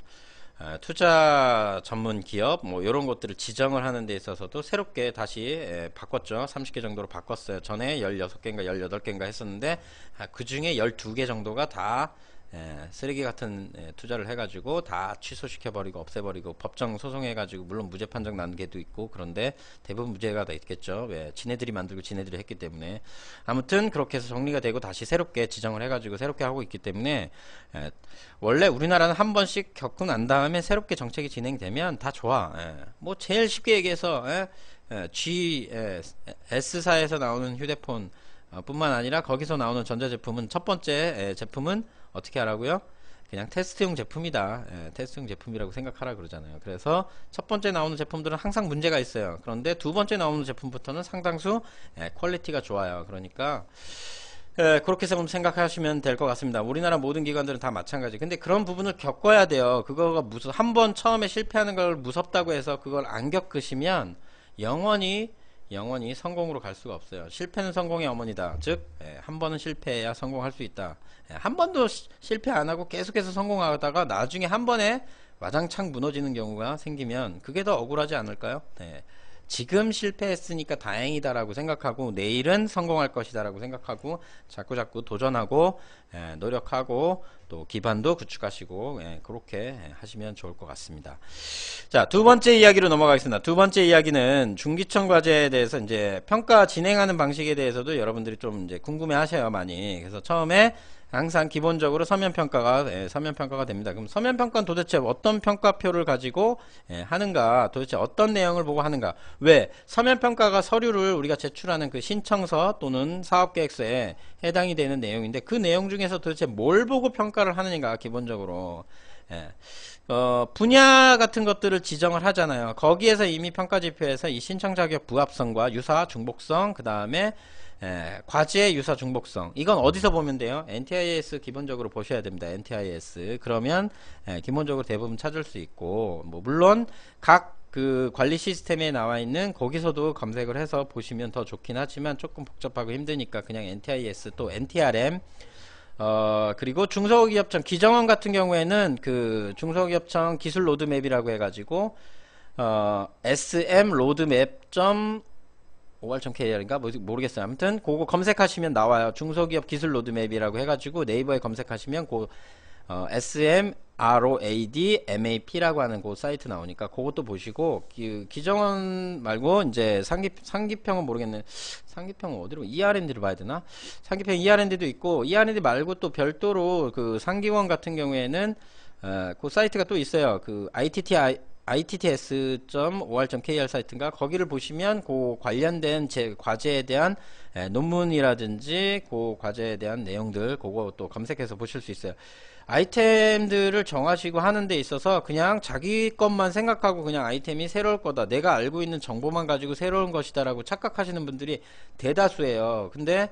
예, 투자 전문 기업 뭐 이런 것들을 지정을 하는 데 있어서도 새롭게 다시 예, 바꿨죠. 30개 정도로 바꿨어요. 전에 16개인가 18개인가 했었는데 아, 그중에 12개 정도가 다 에, 예, 쓰레기 같은 에, 예, 투자를 해가지고 다 취소시켜버리고 없애버리고 법정 소송해가지고 물론 무죄 판정 난 게도 있고 그런데 대부분 무죄가 다 있겠죠. 왜 예, 지네들이 만들고 지네들이 했기 때문에 아무튼 그렇게 해서 정리가 되고 다시 새롭게 지정을 해가지고 새롭게 하고 있기 때문에 에, 원래 우리나라는 한 번씩 겪고 난 다음에 새롭게 정책이 진행되면 다 좋아. 뭐 제일 쉽게 얘기해서 G S사에서 나오는 휴대폰 어, 뿐만 아니라 거기서 나오는 전자제품은 첫 번째 제품은 어떻게 하라고요? 그냥 테스트용 제품이다. 예, 테스트용 제품이라고 생각하라 그러잖아요. 그래서 첫 번째 나오는 제품들은 항상 문제가 있어요. 그런데 두 번째 나오는 제품부터는 상당수 예, 퀄리티가 좋아요. 그러니까 예, 그렇게 생각하시면 될 것 같습니다. 우리나라 모든 기관들은 다 마찬가지. 근데 그런 부분을 겪어야 돼요. 그거가 무슨 한 번 처음에 실패하는 걸 무섭다고 해서 그걸 안 겪으시면 영원히 영원히 성공으로 갈 수가 없어요. 실패는 성공의 어머니다. 즉, 예, 한 번은 실패해야 성공할 수 있다. 예, 한 번도 시, 실패 안 하고 계속해서 성공하다가 나중에 한 번에 와장창 무너지는 경우가 생기면 그게 더 억울하지 않을까요? 네. 지금 실패했으니까 다행이다라고 생각하고 내일은 성공할 것이다라고 생각하고 자꾸자꾸 도전하고 예, 노력하고 또 기반도 구축하시고 예, 그렇게 하시면 좋을 것 같습니다. 자, 두 번째 이야기로 넘어가겠습니다. 두 번째 이야기는 중기청 과제에 대해서 이제 평가 진행하는 방식에 대해서도 여러분들이 좀 이제 궁금해 하셔요, 많이. 그래서 처음에 항상 기본적으로 서면 평가가 예, 서면 평가가 됩니다. 그럼 서면 평가는 도대체 어떤 평가표를 가지고 예, 하는가? 도대체 어떤 내용을 보고 하는가? 왜 서면 평가가 서류를 우리가 제출하는 그 신청서 또는 사업 계획서에 해당이 되는 내용인데 그 내용 중에서 도대체 뭘 보고 평가를 하느냐 기본적으로 예. 어, 분야 같은 것들을 지정을 하잖아요. 거기에서 이미 평가지표에서 이 신청 자격 부합성과 유사 중복성 그 다음에 예, 과제 유사 중복성 이건 어디서 보면 돼요? NTIS 기본적으로 보셔야 됩니다. NTIS 그러면 예, 기본적으로 대부분 찾을 수 있고 뭐 물론 각 그 관리 시스템에 나와 있는 거기서도 검색을 해서 보시면 더 좋긴 하지만 조금 복잡하고 힘드니까 그냥 NTIS 또 NTRM 어, 그리고 중소기업청 기정원 같은 경우에는 그 중소기업청 기술 로드맵이라고 해가지고 어, sm로드맵.org 580KR인가? 뭐 모르겠어요. 아무튼 그거 검색하시면 나와요. 중소기업 기술 로드맵이라고 해가지고 네이버에 검색하시면 그 어, SM ROAD MAP라고 하는 그 사이트 나오니까 그것도 보시고 그, 기, 정원 말고 이제 상기 상기평은 모르겠네. 상기평은 어디로 e r d 로 봐야 되나? 상기평 ER&D도 있고 ER&D 말고 또 별도로 그 상기원 같은 경우에는 어, 그 사이트가 또 있어요. 그 ITT i itts.or.kr 사이트인가 거기를 보시면 그 관련된 제 과제에 대한 에, 예, 논문이라든지 그 과제에 대한 내용들 그거 또 검색해서 보실 수 있어요. 아이템들을 정하시고 하는 데 있어서 그냥 자기 것만 생각하고 그냥 아이템이 새로울 거다. 내가 알고 있는 정보만 가지고 새로운 것이다라고 착각하시는 분들이 대다수예요. 근데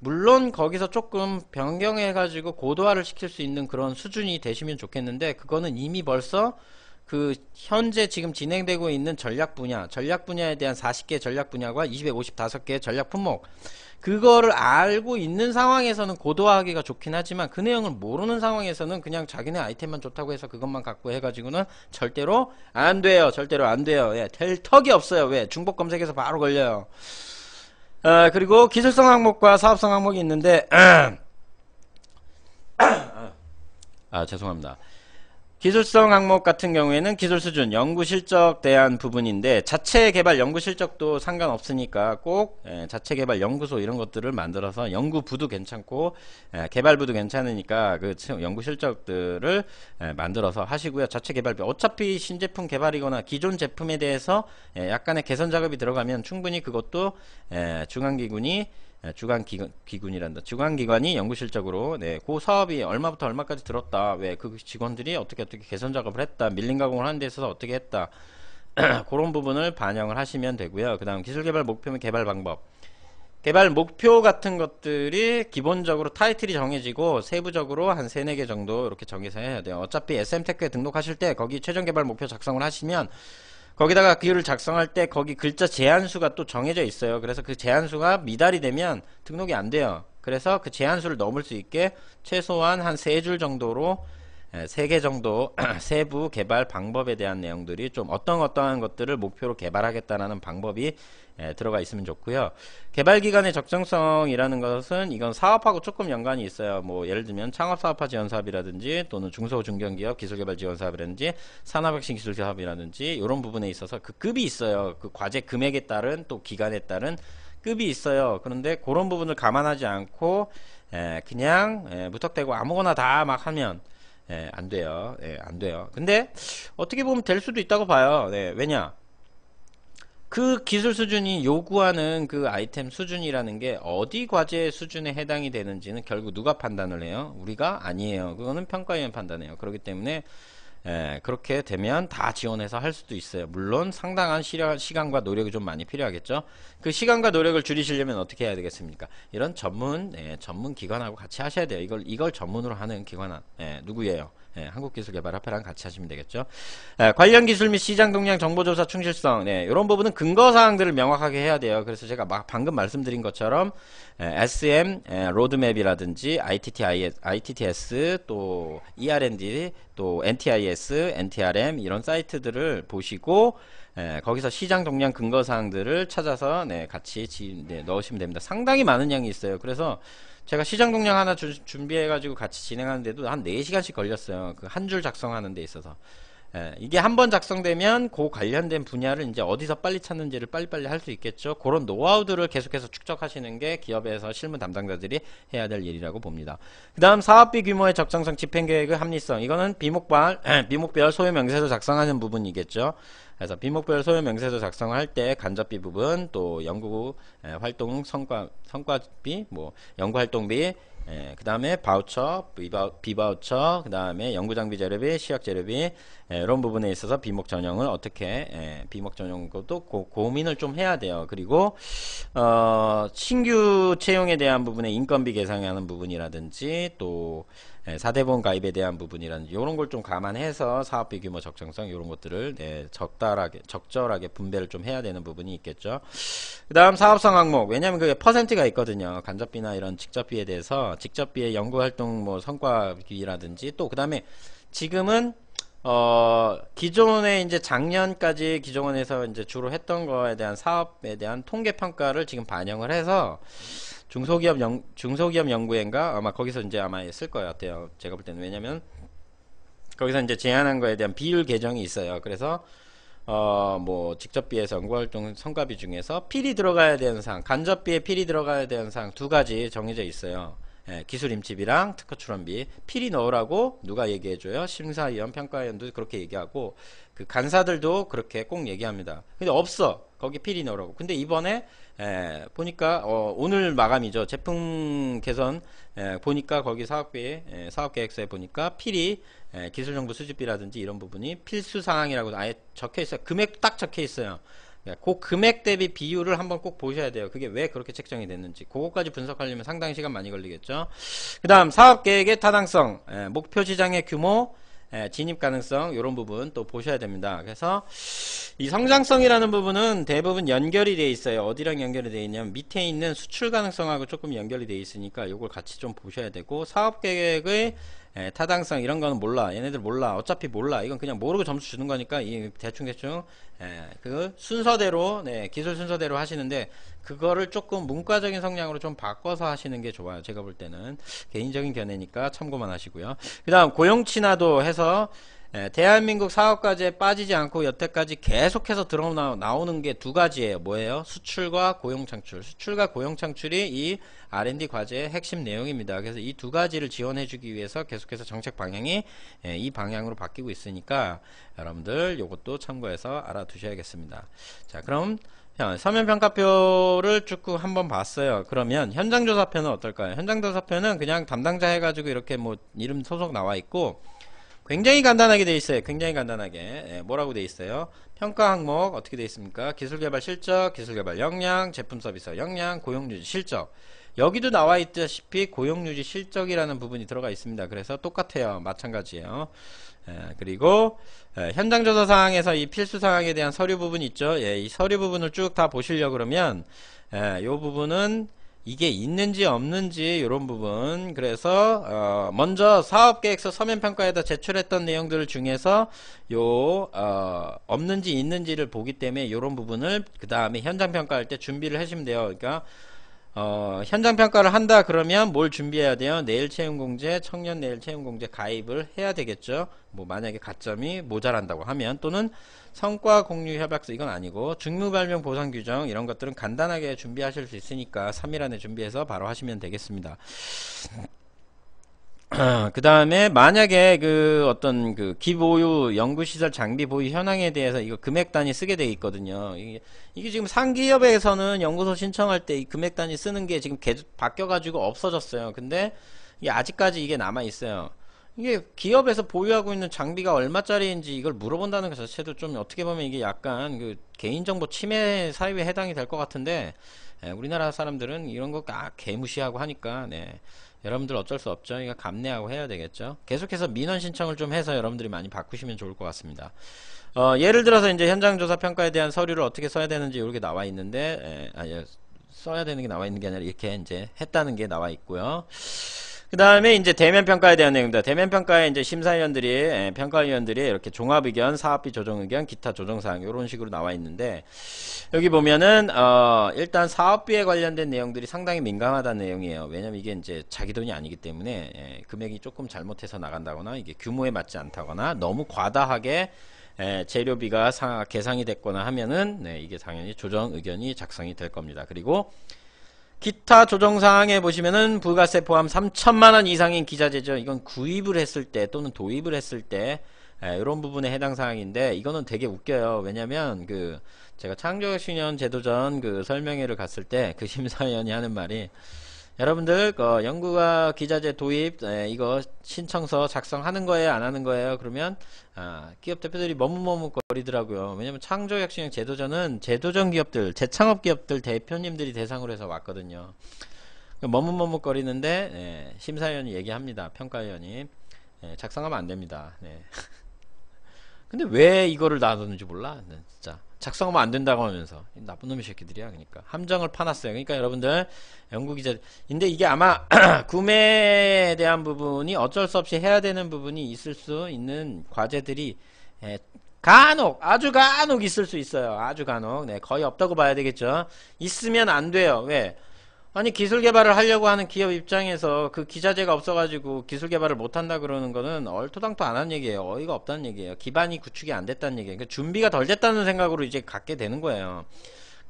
물론 거기서 조금 변경해 가지고 고도화를 시킬 수 있는 그런 수준이 되시면 좋겠는데 그거는 이미 벌써 그 현재 지금 진행되고 있는 전략 분야, 전략 분야에 대한 40개 전략 분야와 255개 전략 품목 그거를 알고 있는 상황에서는 고도화하기가 좋긴 하지만 그 내용을 모르는 상황에서는 그냥 자기네 아이템만 좋다고 해서 그것만 갖고 해가지고는 절대로 안 돼요. 절대로 안 돼요. 예, 될 턱이 없어요. 왜? 중복 검색에서 바로 걸려요. 어, 그리고 기술성 항목과 사업성 항목이 있는데 아 죄송합니다. 기술성 항목 같은 경우에는 기술 수준, 연구 실적 대한 부분인데 자체 개발 연구 실적도 상관없으니까 꼭 예, 자체 개발 연구소 이런 것들을 만들어서 연구 부도 괜찮고 예, 개발 부도 괜찮으니까 그 연구 실적들을 예, 만들어서 하시고요. 자체 개발비 어차피 신제품 개발이거나 기존 제품에 대해서 약간의 개선 작업이 들어가면 충분히 그것도 중앙기군이 예, 주간기관이란다주간기관이 연구실적으로 네, 그 사업이 얼마부터 얼마까지 들었다. 왜 그 직원들이 어떻게 어떻게 개선 작업을 했다. 밀린 가공을 하는 데 있어서 어떻게 했다. 그런 부분을 반영을 하시면 되고요. 그 다음 기술개발 목표 및 개발 방법. 개발 목표 같은 것들이 기본적으로 타이틀이 정해지고 세부적으로 한 3, 4개 정도 이렇게 정해서 해야 돼요. 어차피 SM테크에 등록하실 때 거기 최종 개발 목표 작성을 하시면 거기다가 그을 작성할 때 거기 글자 제한수가 또 정해져 있어요. 그래서 그 제한수가 미달이 되면 등록이 안 돼요. 그래서 그 제한수를 넘을 수 있게 최소한 한 세 줄 정도로 예, 세개 정도 세부 개발 방법에 대한 내용들이 좀 어떤 어떠한 것들을 목표로 개발하겠다라는 방법이 예, 들어가 있으면 좋고요. 개발 기간의 적정성이라는 것은 이건 사업하고 조금 연관이 있어요. 뭐 예를 들면 창업사업화 지원사업이라든지 또는 중소중견기업 기술개발지원사업이라든지 산업혁신기술사업이라든지 이런 부분에 있어서 그 급이 있어요. 그 과제 금액에 따른 또 기간에 따른 급이 있어요. 그런데 그런 부분을 감안하지 않고 예, 그냥 무턱대고 아무거나 다 막 하면 예, 안 돼요. 예, 안 돼요. 근데 어떻게 보면 될 수도 있다고 봐요. 네, 왜냐? 그 기술 수준이 요구하는 그 아이템 수준이라는 게 어디 과제 수준에 해당이 되는지는 결국 누가 판단을 해요? 우리가 아니에요. 그거는 평가위원 판단해요. 그렇기 때문에 예, 그렇게 되면 다 지원해서 할 수도 있어요. 물론 상당한 시려, 시간과 노력이 좀 많이 필요하겠죠. 그 시간과 노력을 줄이시려면 어떻게 해야 되겠습니까? 이런 전문 예, 전문 기관하고 같이 하셔야 돼요. 이걸 이걸 전문으로 하는 기관 예, 누구예요? 예, 한국기술개발협회랑 같이 하시면 되겠죠. 예, 관련 기술 및 시장 동향 정보조사 충실성 예, 네, 이런 부분은 근거사항들을 명확하게 해야 돼요. 그래서 제가 막 방금 말씀드린 것처럼 예, SM 예, 로드맵이라든지 ITTIS, ITTS 또 ER&D n 또 NTIS AWS, NTRM 이런 사이트들을 보시고 예, 거기서 시장 동향 근거 사항들을 찾아서 네, 같이 지, 네, 넣으시면 됩니다. 상당히 많은 양이 있어요. 그래서 제가 시장 동향 하나 주, 준비해가지고 같이 진행하는데도 한 4시간씩 걸렸어요. 그 한 줄 작성하는 데 있어서. 예, 이게 한 번 작성되면 그 관련된 분야를 이제 어디서 빨리 찾는지를 빨리빨리 할 수 있겠죠. 그런 노하우들을 계속해서 축적하시는 게 기업에서 실무 담당자들이 해야 될 일이라고 봅니다. 그 다음 사업비 규모의 적정성 집행계획의 합리성. 이거는 비목발, 비목별 소요 명세서 작성하는 부분이겠죠. 그래서 비목별 소요 명세서 작성할 때 간접비 부분, 또 연구 활동 성과, 성과비, 뭐 연구활동비, 예, 그 다음에 바우처, 비바우처, 그 다음에 연구장비 재료비, 시약 재료비 예, 이런 부분에 있어서 비목 전형을 어떻게 예, 비목 전형 것도 고, 고 민을좀 해야 돼요. 그리고 어, 신규 채용에 대한 부분에 인건비 계산하는 부분이라든지 또 예, 사대보험 가입에 대한 부분이란 이런 걸 좀 감안해서 사업비 규모 적정성 이런 것들을 네, 적당하게 적절하게 분배를 좀 해야 되는 부분이 있겠죠. 그다음 사업성 항목 왜냐하면 그게 퍼센트가 있거든요. 간접비나 이런 직접비에 대해서 직접비의 연구활동 뭐 성과비라든지 또 그다음에 지금은 어, 기존에 이제 작년까지 기존에서 이제 주로 했던 거에 대한 사업에 대한 통계 평가를 지금 반영을 해서 중소기업 연, 중소기업 연구회인가 아마 거기서 이제 아마 했을 거예요. 요 제가 볼 때는 왜냐면 거기서 이제 제안한 거에 대한 비율 개정이 있어요. 그래서 어 뭐 직접 비에서 연구활동 성과비 중에서 필이 들어가야 되는 상, 간접비에 필이 들어가야 되는 상 두 가지 정해져 있어요. 예, 기술 임치비랑 특허 출원비 필이 넣으라고 누가 얘기해줘요 심사위원 평가위원도 그렇게 얘기하고 그 간사들도 그렇게 꼭 얘기합니다 근데 없어 거기 피리노라고. 근데 이번에 에, 보니까 어, 오늘 마감이죠. 제품 개선 에, 보니까 거기 사업비 에, 사업계획서에 보니까 필이 기술정보 수집비라든지 이런 부분이 필수 사항이라고 아예 적혀 있어요. 금액 딱 적혀 있어요. 그러니까 그 금액 대비 비율을 한번 꼭 보셔야 돼요. 그게 왜 그렇게 책정이 됐는지. 그거까지 분석하려면 상당히 시간 많이 걸리겠죠. 그 다음 사업계획의 타당성, 목표 시장의 규모, 예, 진입 가능성 이런 부분 또 보셔야 됩니다. 그래서 이 성장성이라는 부분은 대부분 연결이 돼 있어요. 어디랑 연결이 돼 있냐면 밑에 있는 수출 가능성하고 조금 연결이 돼 있으니까 이걸 같이 좀 보셔야 되고 사업 계획의 예, 타당성 이런 거는 몰라. 얘네들 몰라. 어차피 몰라. 이건 그냥 모르고 점수 주는 거니까 이 대충 대충 예, 그 순서대로 네, 기술 순서대로 하시는데 그거를 조금 문과적인 성향으로 좀 바꿔서 하시는 게 좋아요. 제가 볼 때는 개인적인 견해니까 참고만 하시고요. 그다음 고용 친화도 해서 예, 대한민국 사업가제에 빠지지 않고 여태까지 계속해서 들어나 오는게 두 가지예요. 뭐예요? 수출과 고용 창출. 수출과 고용 창출이 이 R&D 과제의 핵심 내용입니다. 그래서 이 두 가지를 지원해 주기 위해서 계속해서 정책 방향이 예, 이 방향으로 바뀌고 있으니까 여러분들 이것도 참고해서 알아두셔야겠습니다. 자, 그럼 서면평가표를 쭉 한번 봤어요. 그러면 현장조사표는 어떨까요? 현장조사표는 그냥 담당자 해가지고 이렇게 뭐 이름 소속 나와 있고 굉장히 간단하게 돼 있어요. 굉장히 간단하게 네, 뭐라고 돼 있어요? 평가 항목 어떻게 돼 있습니까? 기술개발 실적, 기술개발 역량, 제품 서비스 역량, 고용유지 실적 여기도 나와 있다시피 고용유지 실적이라는 부분이 들어가 있습니다. 그래서 똑같아요. 마찬가지예요. 예, 그리고 예, 현장 조사 상항에서이 필수 사항에 대한 서류 부분 있죠. 예, 이 서류 부분을 쭉 다 보시려 고 그러면 이 예, 부분은 이게 있는지 없는지 이런 부분 그래서 어, 먼저 사업계획서 서면평가에다 제출했던 내용들 중에서 요 어, 없는지 있는지를 보기 때문에 이런 부분을 그 다음에 현장평가할 때 준비를 하시면 돼요 그러니까 어, 현장 평가를 한다 그러면 뭘 준비해야 돼요? 내일 채용 공제, 청년 내일 채용 공제 가입을 해야 되겠죠. 뭐 만약에 가점이 모자란다고 하면 또는 성과 공유 협약서 이건 아니고 직무 발명 보상 규정 이런 것들은 간단하게 준비하실 수 있으니까 3일 안에 준비해서 바로 하시면 되겠습니다. 아, 그 다음에 만약에 그 어떤 그 기보유 연구시설 장비 보유 현황에 대해서 이거 금액단위 쓰게 돼 있거든요. 이게, 이게 지금 상기업에서는 연구소 신청할 때 이 금액단위 쓰는 게 지금 계속 바뀌어가지고 없어졌어요. 근데 이게 아직까지 이게 남아 있어요. 이게 기업에서 보유하고 있는 장비가 얼마짜리인지 이걸 물어본다는 것 자체도 좀 어떻게 보면 이게 약간 그 개인정보 침해 사유에 해당이 될 것 같은데 예, 우리나라 사람들은 이런 거 아, 개무시하고 하니까 네. 여러분들 어쩔 수 없죠. 이거 감내하고 해야 되겠죠. 계속해서 민원 신청을 좀 해서 여러분들이 많이 바꾸시면 좋을 것 같습니다. 어, 예를 들어서 이제 현장조사 평가에 대한 서류를 어떻게 써야 되는지 이렇게 나와 있는데, 에, 예, 아, 예, 써야 되는 게 나와 있는 게 아니라 이렇게 이제 했다는 게 나와 있고요. 그 다음에 이제 대면 평가에 대한 내용입니다. 대면 평가에 이제 심사위원들이, 예, 평가위원들이 이렇게 종합의견, 사업비 조정의견, 기타 조정사항, 요런 식으로 나와 있는데, 여기 보면은, 어, 일단 사업비에 관련된 내용들이 상당히 민감하다는 내용이에요. 왜냐면 이게 이제 자기 돈이 아니기 때문에, 예, 금액이 조금 잘못해서 나간다거나, 이게 규모에 맞지 않다거나, 너무 과다하게, 예, 재료비가 상, 계상이 됐거나 하면은, 네, 이게 당연히 조정 의견이 작성이 될 겁니다. 그리고, 기타 조정 사항에 보시면은 부가세 포함 3천만 원 이상인 기자재죠. 이건 구입을 했을 때 또는 도입을 했을 때 예, 이런 부분에 해당 사항인데 이거는 되게 웃겨요. 왜냐면 그 제가 창조신년 제도전 그 설명회를 갔을 때 그 심사위원이 하는 말이 여러분들 그 연구가 기자재 도입 에, 이거 신청서 작성하는 거예요 안 하는 거예요 그러면 아, 기업 대표들이 머뭇머뭇거리더라고요 왜냐면 창조혁신형 제도전은제도전 기업들 재창업 기업들 대표님들이 대상으로 해서 왔거든요 그 머뭇머뭇거리는데 에, 심사위원이 얘기합니다 평가위원이 에, 작성하면 안 됩니다 네. 근데 왜 이거를 놔두는지 몰라 진짜 작성하면 안 된다고 하면서 나쁜 놈의 새끼들이야 그러니까 함정을 파놨어요 그러니까 여러분들 영국이자 근데 이게 아마 구매에 대한 부분이 어쩔 수 없이 해야 되는 부분이 있을 수 있는 과제들이 에, 예, 간혹 아주 간혹 있을 수 있어요 아주 간혹 네 거의 없다고 봐야 되겠죠 있으면 안 돼요 왜 아니 기술 개발을 하려고 하는 기업 입장에서 그 기자재가 없어가지고 기술 개발을 못한다 그러는 거는 얼토당토 안 한 얘기예요 어이가 없다는 얘기예요 기반이 구축이 안 됐다는 얘기예요 그러니까 준비가 덜 됐다는 생각으로 이제 갖게 되는 거예요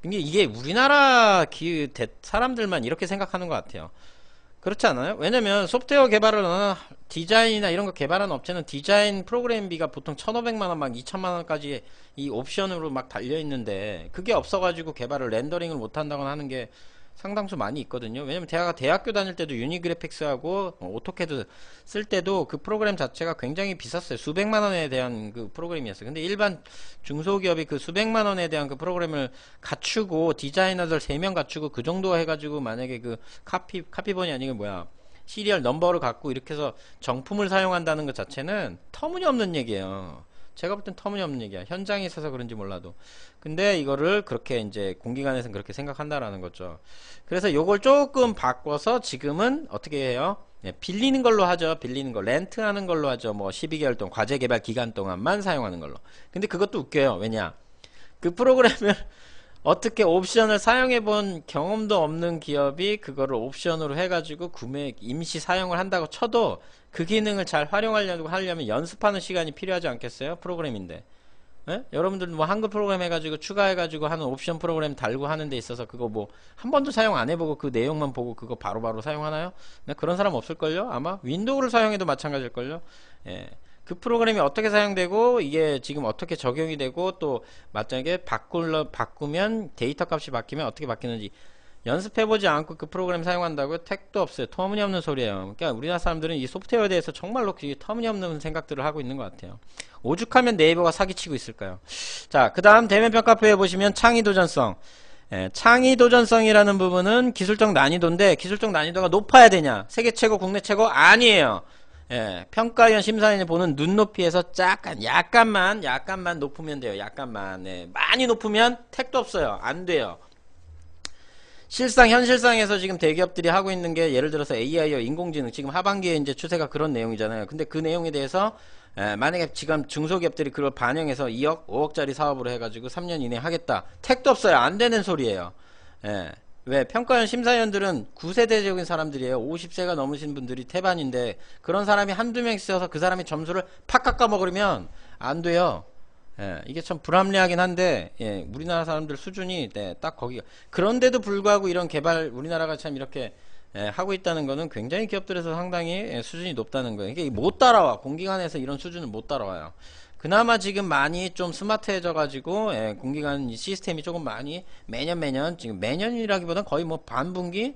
근데 이게 우리나라 기, 대, 사람들만 이렇게 생각하는 것 같아요 그렇지 않아요? 왜냐면 소프트웨어 개발을 디자인이나 이런 거 개발하는 업체는 디자인 프로그램비가 보통 1,500만원 막 2,000만원까지 이 옵션으로 막 달려있는데 그게 없어가지고 개발을 렌더링을 못한다거나 하는 게 상당수 많이 있거든요 왜냐면 제가 대학교 다닐 때도 유니그래픽스하고 어, 오토캐드 쓸 때도 그 프로그램 자체가 굉장히 비쌌어요 수백만 원에 대한 그 프로그램이었어요 근데 일반 중소기업이 그 수백만 원에 대한 그 프로그램을 갖추고 디자이너들 3명 갖추고 그 정도 해가지고 만약에 그 카피 카피본이 아니고 뭐야 시리얼 넘버를 갖고 이렇게 해서 정품을 사용한다는 것 자체는 터무니없는 얘기예요 제가 볼 땐 터무니없는 얘기야 현장에 있어서 그런지 몰라도 근데 이거를 그렇게 이제 공기관에서는 그렇게 생각한다라는 거죠. 그래서 요걸 조금 바꿔서 지금은 어떻게 해요? 예, 빌리는 걸로 하죠. 빌리는 거. 렌트하는 걸로 하죠. 뭐 12개월 동안 과제 개발 기간 동안만 사용하는 걸로. 근데 그것도 웃겨요. 왜냐? 그 프로그램을 어떻게 옵션을 사용해 본 경험도 없는 기업이 그거를 옵션으로 해가지고 구매 임시 사용을 한다고 쳐도 그 기능을 잘 활용하려고 하려면 연습하는 시간이 필요하지 않겠어요? 프로그램인데. 예? 여러분들 뭐 한글 프로그램 해가지고 추가해가지고 하는 옵션 프로그램 달고 하는 데 있어서 그거 뭐 한 번도 사용 안 해보고 그 내용만 보고 그거 바로바로 바로 사용하나요? 네, 그런 사람 없을걸요? 아마 윈도우를 사용해도 마찬가지일걸요? 예. 그 프로그램이 어떻게 사용되고 이게 지금 어떻게 적용이 되고 또 만약에 바꾸면 데이터 값이 바뀌면 어떻게 바뀌는지 연습해보지 않고 그 프로그램 사용한다고 택도 없어요. 터무니없는 소리예요. 그러니까 우리나라 사람들은 이 소프트웨어에 대해서 정말로 터무니없는 생각들을 하고 있는 것 같아요. 오죽하면 네이버가 사기치고 있을까요? 자, 그 다음 대면 평가표에 보시면 창의 도전성. 예, 창의 도전성이라는 부분은 기술적 난이도인데 기술적 난이도가 높아야 되냐? 세계 최고, 국내 최고? 아니에요. 예, 평가위원 심사위원이 보는 눈높이에서 약간, 약간만, 약간만 높으면 돼요. 약간만. 예, 많이 높으면 택도 없어요. 안 돼요. 실상 현실상에서 지금 대기업들이 하고 있는 게 예를 들어서 AI와 인공지능 지금 하반기에 이제 추세가 그런 내용이잖아요. 근데 그 내용에 대해서 에, 만약에 지금 중소기업들이 그걸 반영해서 2억, 5억짜리 사업으로 해가지고 3년 이내 하겠다. 택도 없어요. 안 되는 소리예요. 에. 왜 평가원 심사위원들은 9세대적인 사람들이에요. 50세가 넘으신 분들이 태반인데 그런 사람이 한두 명 있어서 그 사람이 점수를 팍 깎아먹으면 안 돼요. 예, 이게 참 불합리하긴 한데 예, 우리나라 사람들 수준이 네, 딱 거기가 그런데도 불구하고 이런 개발 우리나라가 참 이렇게 예, 하고 있다는 거는 굉장히 기업들에서 상당히 예, 수준이 높다는 거예요. 이게 못 따라와 공기관에서 이런 수준은 못 따라와요. 그나마 지금 많이 좀 스마트해져 가지고 예, 공기관 시스템이 조금 많이 매년 매년 지금 매년이라기보다 거의 뭐 반분기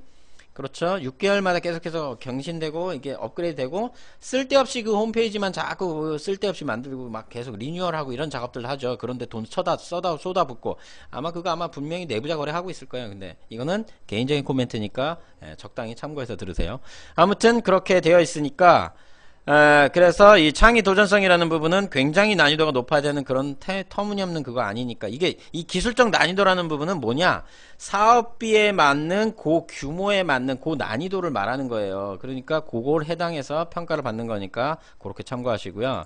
그렇죠. 6개월마다 계속해서 경신되고 이게 업그레이드되고 쓸데없이 그 홈페이지만 자꾸 그 쓸데없이 만들고 막 계속 리뉴얼하고 이런 작업들 하죠. 그런데 돈 쳐다 써다 쏟아붓고 아마 그거 아마 분명히 내부자 거래 하고 있을 거예요. 근데 이거는 개인적인 코멘트니까 예, 적당히 참고해서 들으세요. 아무튼 그렇게 되어 있으니까. 그래서 이 창의 도전성이라는 부분은 굉장히 난이도가 높아야 되는 그런 태, 터무니없는 그거 아니니까 이게 이 기술적 난이도라는 부분은 뭐냐 사업비에 맞는 고 규모에 맞는 고 난이도를 말하는 거예요 그러니까 그걸 해당해서 평가를 받는 거니까 그렇게 참고하시고요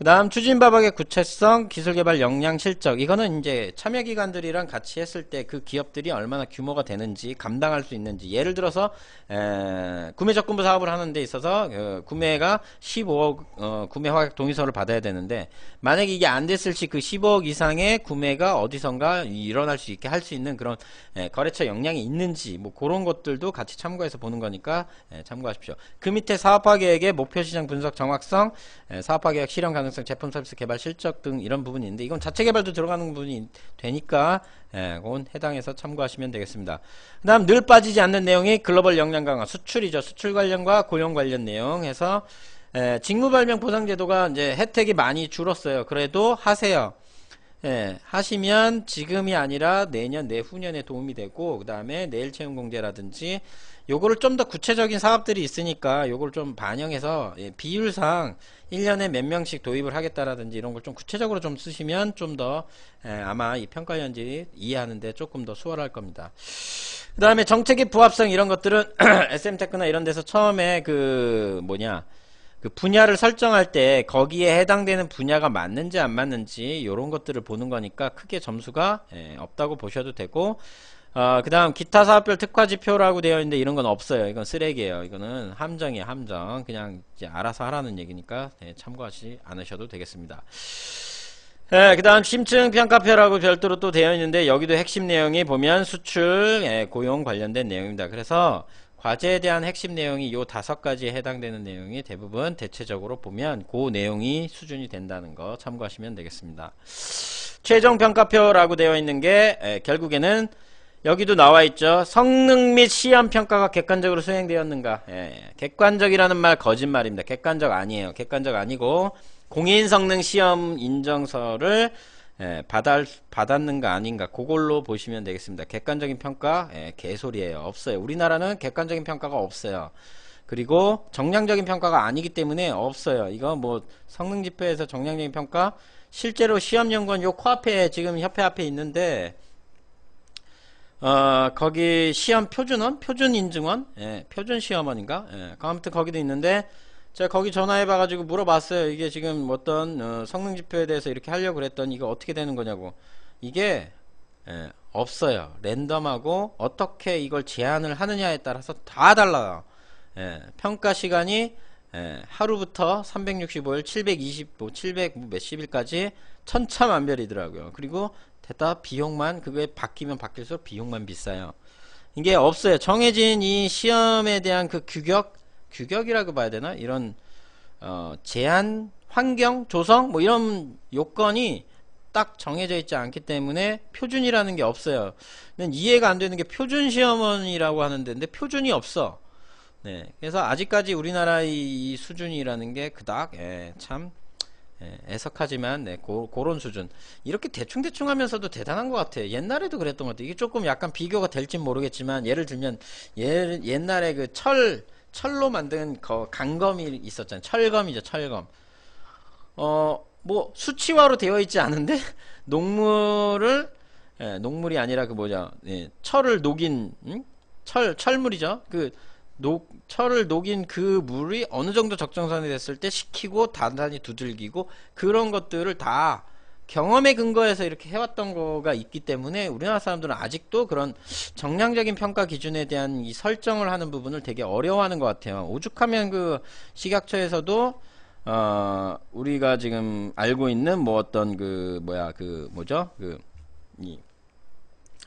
그 다음 추진바박의 구체성, 기술개발 역량 실적 이거는 이제 참여기관들이랑 같이 했을 때 그 기업들이 얼마나 규모가 되는지 감당할 수 있는지 예를 들어서 에, 구매적금부 사업을 하는 데 있어서 그 구매가 15억 어, 구매 확약 동의서를 받아야 되는데 만약 에 이게 안 됐을 시 그 15억 이상의 구매가 어디선가 일어날 수 있게 할 수 있는 그런 에, 거래처 역량이 있는지 뭐 그런 것들도 같이 참고해서 보는 거니까 에, 참고하십시오. 그 밑에 사업화 계획의 목표 시장 분석 정확성, 사업화 계획 실현 가능 가능성, 제품 서비스 개발 실적 등 이런 부분이 있는데 이건 자체 개발도 들어가는 부분이 되니까 예, 그건 해당해서 참고하시면 되겠습니다. 그 다음 늘 빠지지 않는 내용이 글로벌 역량 강화, 수출이죠. 수출 관련과 고용 관련 내용 해서 예, 직무발명 보상제도가 이제 혜택이 많이 줄었어요. 그래도 하세요. 예, 하시면 지금이 아니라 내년 내후년에 도움이 되고 그 다음에 내일 채용 공제라든지 요거를 좀 더 구체적인 사업들이 있으니까 요걸 좀 반영해서 예, 비율상 1년에 몇 명씩 도입을 하겠다라든지 이런 걸 좀 구체적으로 좀 쓰시면 좀더 예, 아마 이평가위원지 이해하는데 조금 더 수월할 겁니다. 그 다음에 정책의 부합성 이런 것들은 SM테크나 이런 데서 처음에 그 뭐냐 그 분야를 설정할 때 거기에 해당되는 분야가 맞는지 안 맞는지 요런 것들을 보는 거니까 크게 점수가 예, 없다고 보셔도 되고 어, 그 다음 기타 사업별 특화 지표라고 되어 있는데 이런 건 없어요. 이건 쓰레기예요. 이거는 함정이에요. 함정. 그냥 이제 알아서 하라는 얘기니까 네, 참고하지 않으셔도 되겠습니다. 예, 네, 그 다음 심층 평가표라고 별도로 또 되어 있는데 여기도 핵심 내용이 보면 수출, 예, 고용 관련된 내용입니다. 그래서 과제에 대한 핵심 내용이 요 다섯 가지에 해당되는 내용이 대부분 대체적으로 보면 그 내용이 수준이 된다는 거 참고하시면 되겠습니다. 최종 평가표라고 되어 있는 게 예, 결국에는 여기도 나와 있죠. 성능 및 시험 평가가 객관적으로 수행되었는가? 예, 예, 객관적이라는 말 거짓말입니다. 객관적 아니에요. 객관적 아니고 공인 성능 시험 인정서를 예, 받았, 받았는가 아닌가 그걸로 보시면 되겠습니다. 객관적인 평가 예, 개소리에요 없어요. 우리나라는 객관적인 평가가 없어요. 그리고 정량적인 평가가 아니기 때문에 없어요. 이거 뭐 성능 지표에서 정량적인 평가 실제로 시험 연구원 요 코앞에 지금 협회 앞에 있는데 어, 거기 시험 표준원? 표준 인증원? 예, 표준 시험원인가? 예, 그 아무튼 거기도 있는데, 제가 거기 전화해봐가지고 물어봤어요. 이게 지금 어떤 어, 성능 지표에 대해서 이렇게 하려고 그랬더니 이거 어떻게 되는 거냐고. 이게, 예, 없어요. 랜덤하고 어떻게 이걸 제한을 하느냐에 따라서 다 달라요. 예, 평가 시간이 예, 하루부터 365일, 725, 700 몇십일까지 천차만별이더라고요. 그리고 했다 비용만 그게 바뀌면 바뀔수록 비용만 비싸요 이게 없어요 정해진 이 시험에 대한 그 규격 규격이라고 봐야 되나 이런 어, 제한 환경 조성 뭐 이런 요건이 딱 정해져 있지 않기 때문에 표준이라는 게 없어요. 이해가 안 되는 게 표준 시험원이라고 하는 데근데 표준이 없어. 네. 그래서 아직까지 우리나라의 수준이라는 게 그닥 예, 참 예, 애석하지만 네, 고, 그런 수준 이렇게 대충대충 하면서도 대단한 것 같아요 옛날에도 그랬던 것 같아요 이게 조금 약간 비교가 될진 모르겠지만 예를 들면 예, 옛날에 그 철 철로 만든 거 강검이 있었잖아요 철검이죠 철검 어뭐 수치화로 되어 있지 않은데 농물을 예, 농물이 아니라 그 뭐냐 예, 철을 녹인 응? 철 철물이죠 그녹 철을 녹인 그 물이 어느 정도 적정선이 됐을 때 식히고 단단히 두들기고 그런 것들을 다 경험의 근거에서 이렇게 해왔던 거가 있기 때문에 우리나라 사람들은 아직도 그런 정량적인 평가 기준에 대한 이 설정을 하는 부분을 되게 어려워하는 것 같아요. 오죽하면 그 식약처에서도 어 우리가 지금 알고 있는 뭐 어떤 그 뭐야 그 뭐죠 그 이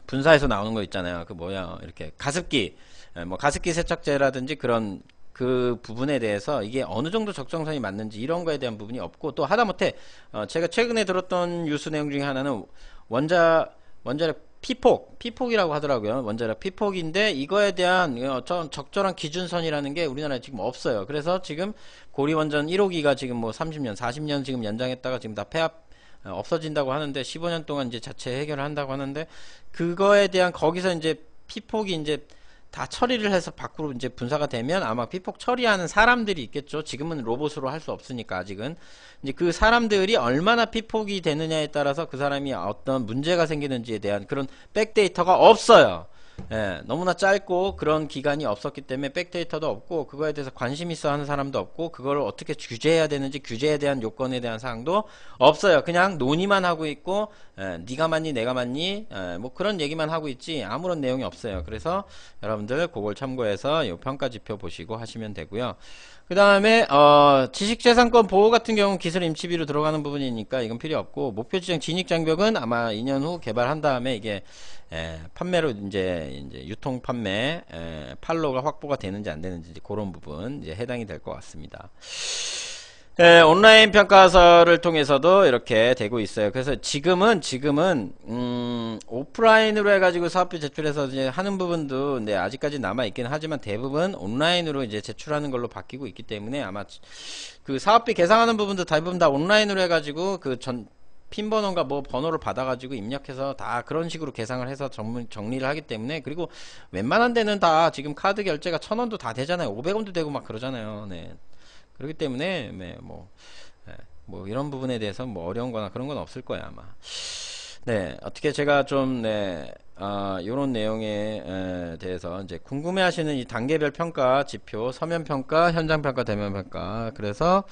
분사에서 나오는 거 있잖아요. 그 뭐야 이렇게 가습기 예, 뭐 가습기 세척제라든지 그런 그 부분에 대해서 이게 어느 정도 적정선이 맞는지 이런 거에 대한 부분이 없고 또 하다못해 어 제가 최근에 들었던 뉴스 내용 중에 하나는 원자 원자력 피폭, 피폭이라고 하더라고요. 원자력 피폭인데 이거에 대한 어떤 적절한 기준선이라는 게 우리나라에 지금 없어요. 그래서 지금 고리원전 1호기가 지금 뭐 30년, 40년 지금 연장했다가 지금 다 폐압 어, 없어진다고 하는데 15년 동안 이제 자체 해결을 한다고 하는데 그거에 대한 거기서 이제 피폭이 이제 다 처리를 해서 밖으로 이제 분사가 되면 아마 피폭 처리하는 사람들이 있겠죠. 지금은 로봇으로 할 수 없으니까 아직은 이제 그 사람들이 얼마나 피폭이 되느냐에 따라서 그 사람이 어떤 문제가 생기는지에 대한 그런 백데이터가 없어요. 예, 너무나 짧고 그런 기간이 없었기 때문에 백데이터도 없고 그거에 대해서 관심 있어 하는 사람도 없고 그걸 어떻게 규제해야 되는지 규제에 대한 요건에 대한 사항도 없어요. 그냥 논의만 하고 있고 예, 네가 맞니 내가 맞니 예, 뭐 그런 얘기만 하고 있지 아무런 내용이 없어요. 그래서 여러분들 그걸 참고해서 이 평가 지표 보시고 하시면 되고요. 그 다음에 어, 지식재산권 보호 같은 경우는 기술 임치비로 들어가는 부분이니까 이건 필요 없고 목표지정 진입장벽은 아마 2년 후 개발한 다음에 이게 에, 판매로 이제, 이제 유통 판매 에, 팔로가 확보가 되는지 안 되는지 그런 부분 이제 해당이 될 것 같습니다. 예, 온라인 평가서를 통해서도 이렇게 되고 있어요. 그래서 지금은 지금은 음, 오프라인으로 해가지고 사업비 제출해서 이제 하는 부분도 네, 아직까지 남아 있긴 하지만 대부분 온라인으로 이제 제출하는 걸로 바뀌고 있기 때문에 아마 그 사업비 계상하는 부분도 대부분 다 온라인으로 해가지고 그 전핀번호가뭐 번호를 받아가지고 입력해서 다 그런 식으로 계상을 해서 정문, 정리를 하기 때문에 그리고 웬만한 데는 다 지금 카드 결제가 천 원도 다 되잖아요. 오백 원도 되고 막 그러잖아요. 네. 그렇기 때문에 네, 뭐, 네, 뭐 이런 부분에 대해서 뭐 어려운 거나 그런 건 없을 거야 아마 네 어떻게 제가 좀네 아, 요런 내용에 에, 대해서 이제 궁금해 하시는 이 단계별 평가 지표 서면 평가 현장 평가 대면 평가 그래서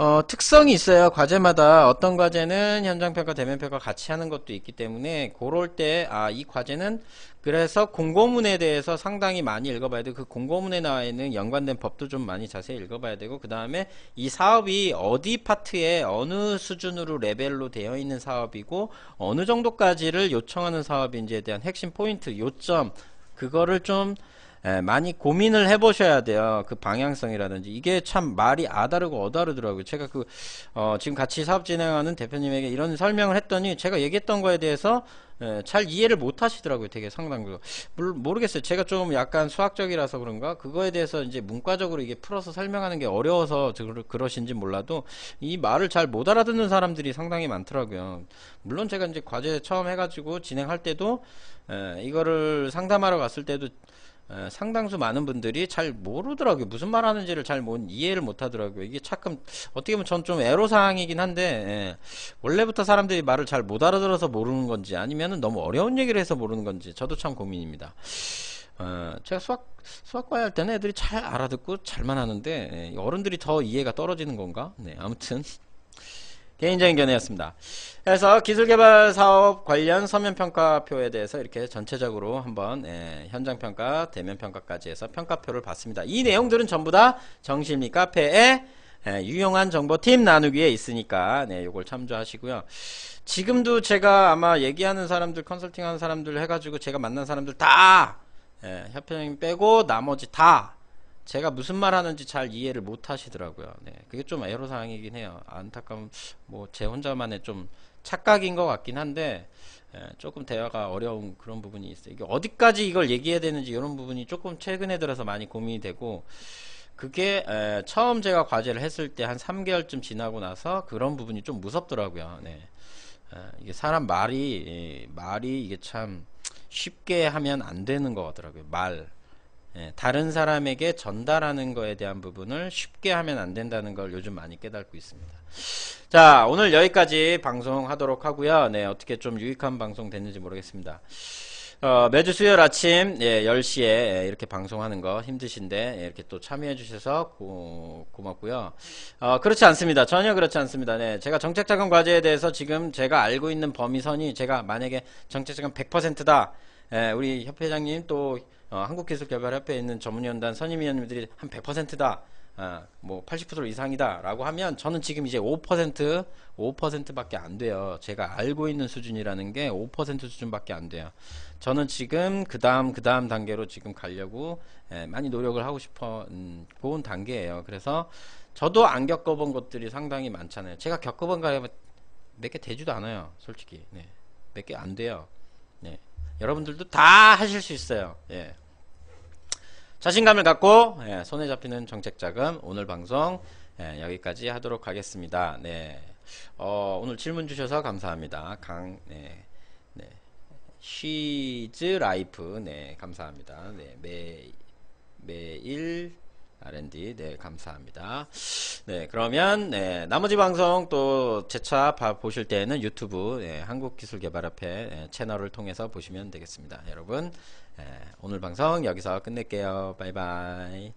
어, 특성이 있어요. 과제마다 어떤 과제는 현장평가, 대면평가 같이 하는 것도 있기 때문에 그럴 때아 이 과제는 그래서 공고문에 대해서 상당히 많이 읽어봐야 되고 그 공고문에 나와 있는 연관된 법도 좀 많이 자세히 읽어봐야 되고 그 다음에 이 사업이 어디 파트에 어느 수준으로 레벨로 되어 있는 사업이고 어느 정도까지를 요청하는 사업인지에 대한 핵심 포인트, 요점 그거를 좀 예, 많이 고민을 해보셔야 돼요. 그 방향성이라든지. 이게 참 말이 아다르고 어다르더라고요. 제가 그, 어, 지금 같이 사업 진행하는 대표님에게 이런 설명을 했더니 제가 얘기했던 거에 대해서 예, 잘 이해를 못 하시더라고요. 되게 상당히. 모르겠어요. 제가 좀 약간 수학적이라서 그런가? 그거에 대해서 이제 문과적으로 이게 풀어서 설명하는 게 어려워서 그러신지 몰라도 이 말을 잘 못 알아듣는 사람들이 상당히 많더라고요. 물론 제가 이제 과제 처음 해가지고 진행할 때도 예, 이거를 상담하러 갔을 때도 상당수 많은 분들이 잘 모르더라고요. 무슨 말 하는지를 잘 못, 이해를 못 하더라고요. 이게 차츰, 어떻게 보면 전 좀 애로사항이긴 한데, 에, 예. 원래부터 사람들이 말을 잘 못 알아들어서 모르는 건지, 아니면 너무 어려운 얘기를 해서 모르는 건지, 저도 참 고민입니다. 어, 제가 수학, 수학과에 할 때는 애들이 잘 알아듣고 잘만 하는데, 에, 예, 어른들이 더 이해가 떨어지는 건가? 네, 아무튼. 개인적인 견해였습니다. 그래서 기술개발 사업 관련 서면평가표에 대해서 이렇게 전체적으로 한번 예, 현장평가, 대면평가까지 해서 평가표를 봤습니다. 이 내용들은 전부 다 정심리 카페에 예, 유용한 정보팀 나누기에 있으니까 네, 요걸 참조하시고요. 지금도 제가 아마 얘기하는 사람들, 컨설팅하는 사람들 해가지고 제가 만난 사람들 다 예, 협회장님 빼고 나머지 다 제가 무슨 말 하는지 잘 이해를 못 하시더라고요. 네. 그게 좀 애로사항이긴 해요. 안타까운, 뭐, 제 혼자만의 좀 착각인 것 같긴 한데, 예, 조금 대화가 어려운 그런 부분이 있어요. 이게 어디까지 이걸 얘기해야 되는지 이런 부분이 조금 최근에 들어서 많이 고민이 되고, 그게 에, 처음 제가 과제를 했을 때 한 3개월쯤 지나고 나서 그런 부분이 좀 무섭더라고요. 네. 에, 이게 사람 말이 에, 말이 이게 참 쉽게 하면 안 되는 거 같더라고요. 말 예, 다른 사람에게 전달하는 거에 대한 부분을 쉽게 하면 안 된다는 걸 요즘 많이 깨닫고 있습니다. 자, 오늘 여기까지 방송하도록 하고요. 네, 어떻게 좀 유익한 방송 됐는지 모르겠습니다. 어, 매주 수요일 아침 예, 10시에 이렇게 방송하는 거 힘드신데 예, 이렇게 또 참여해 주셔서 고, 고맙고요. 어, 그렇지 않습니다. 전혀 그렇지 않습니다. 네, 제가 정책자금 과제에 대해서 지금 제가 알고 있는 범위선이 제가 만약에 정책자금 100%다 예, 우리 협회장님 또 어, 한국기술개발협회에 있는 전문위원단 선임위원님들이 한 100%다 어, 아, 뭐80% 이상이다 라고 하면 저는 지금 이제 5% 5% 밖에 안 돼요 제가 알고 있는 수준이라는 게 5% 수준밖에 안 돼요 저는 지금 그 다음 그 다음 단계로 지금 가려고 에, 예, 많이 노력을 하고 싶어 음, 본 단계예요 그래서 저도 안 겪어본 것들이 상당히 많잖아요 제가 겪어본 거에 몇개 되지도 않아요 솔직히 네. 몇 개 안 돼요 여러분들도 다 하실 수 있어요. 예. 자신감을 갖고 예, 손에 잡히는 정책자금 오늘 방송 예, 여기까지 하도록 하겠습니다. 네. 어, 오늘 질문 주셔서 감사합니다. 강 네. 네. 쉬즈 라이프 네, 감사합니다. 네. 매 매일 R&D 네 감사합니다 네 그러면 네, 나머지 방송 또 재차 보실 때는 유튜브 네, 예, 한국기술개발협회 네, 예, 채널을 통해서 보시면 되겠습니다 여러분 예, 오늘 방송 여기서 끝낼게요 바이바이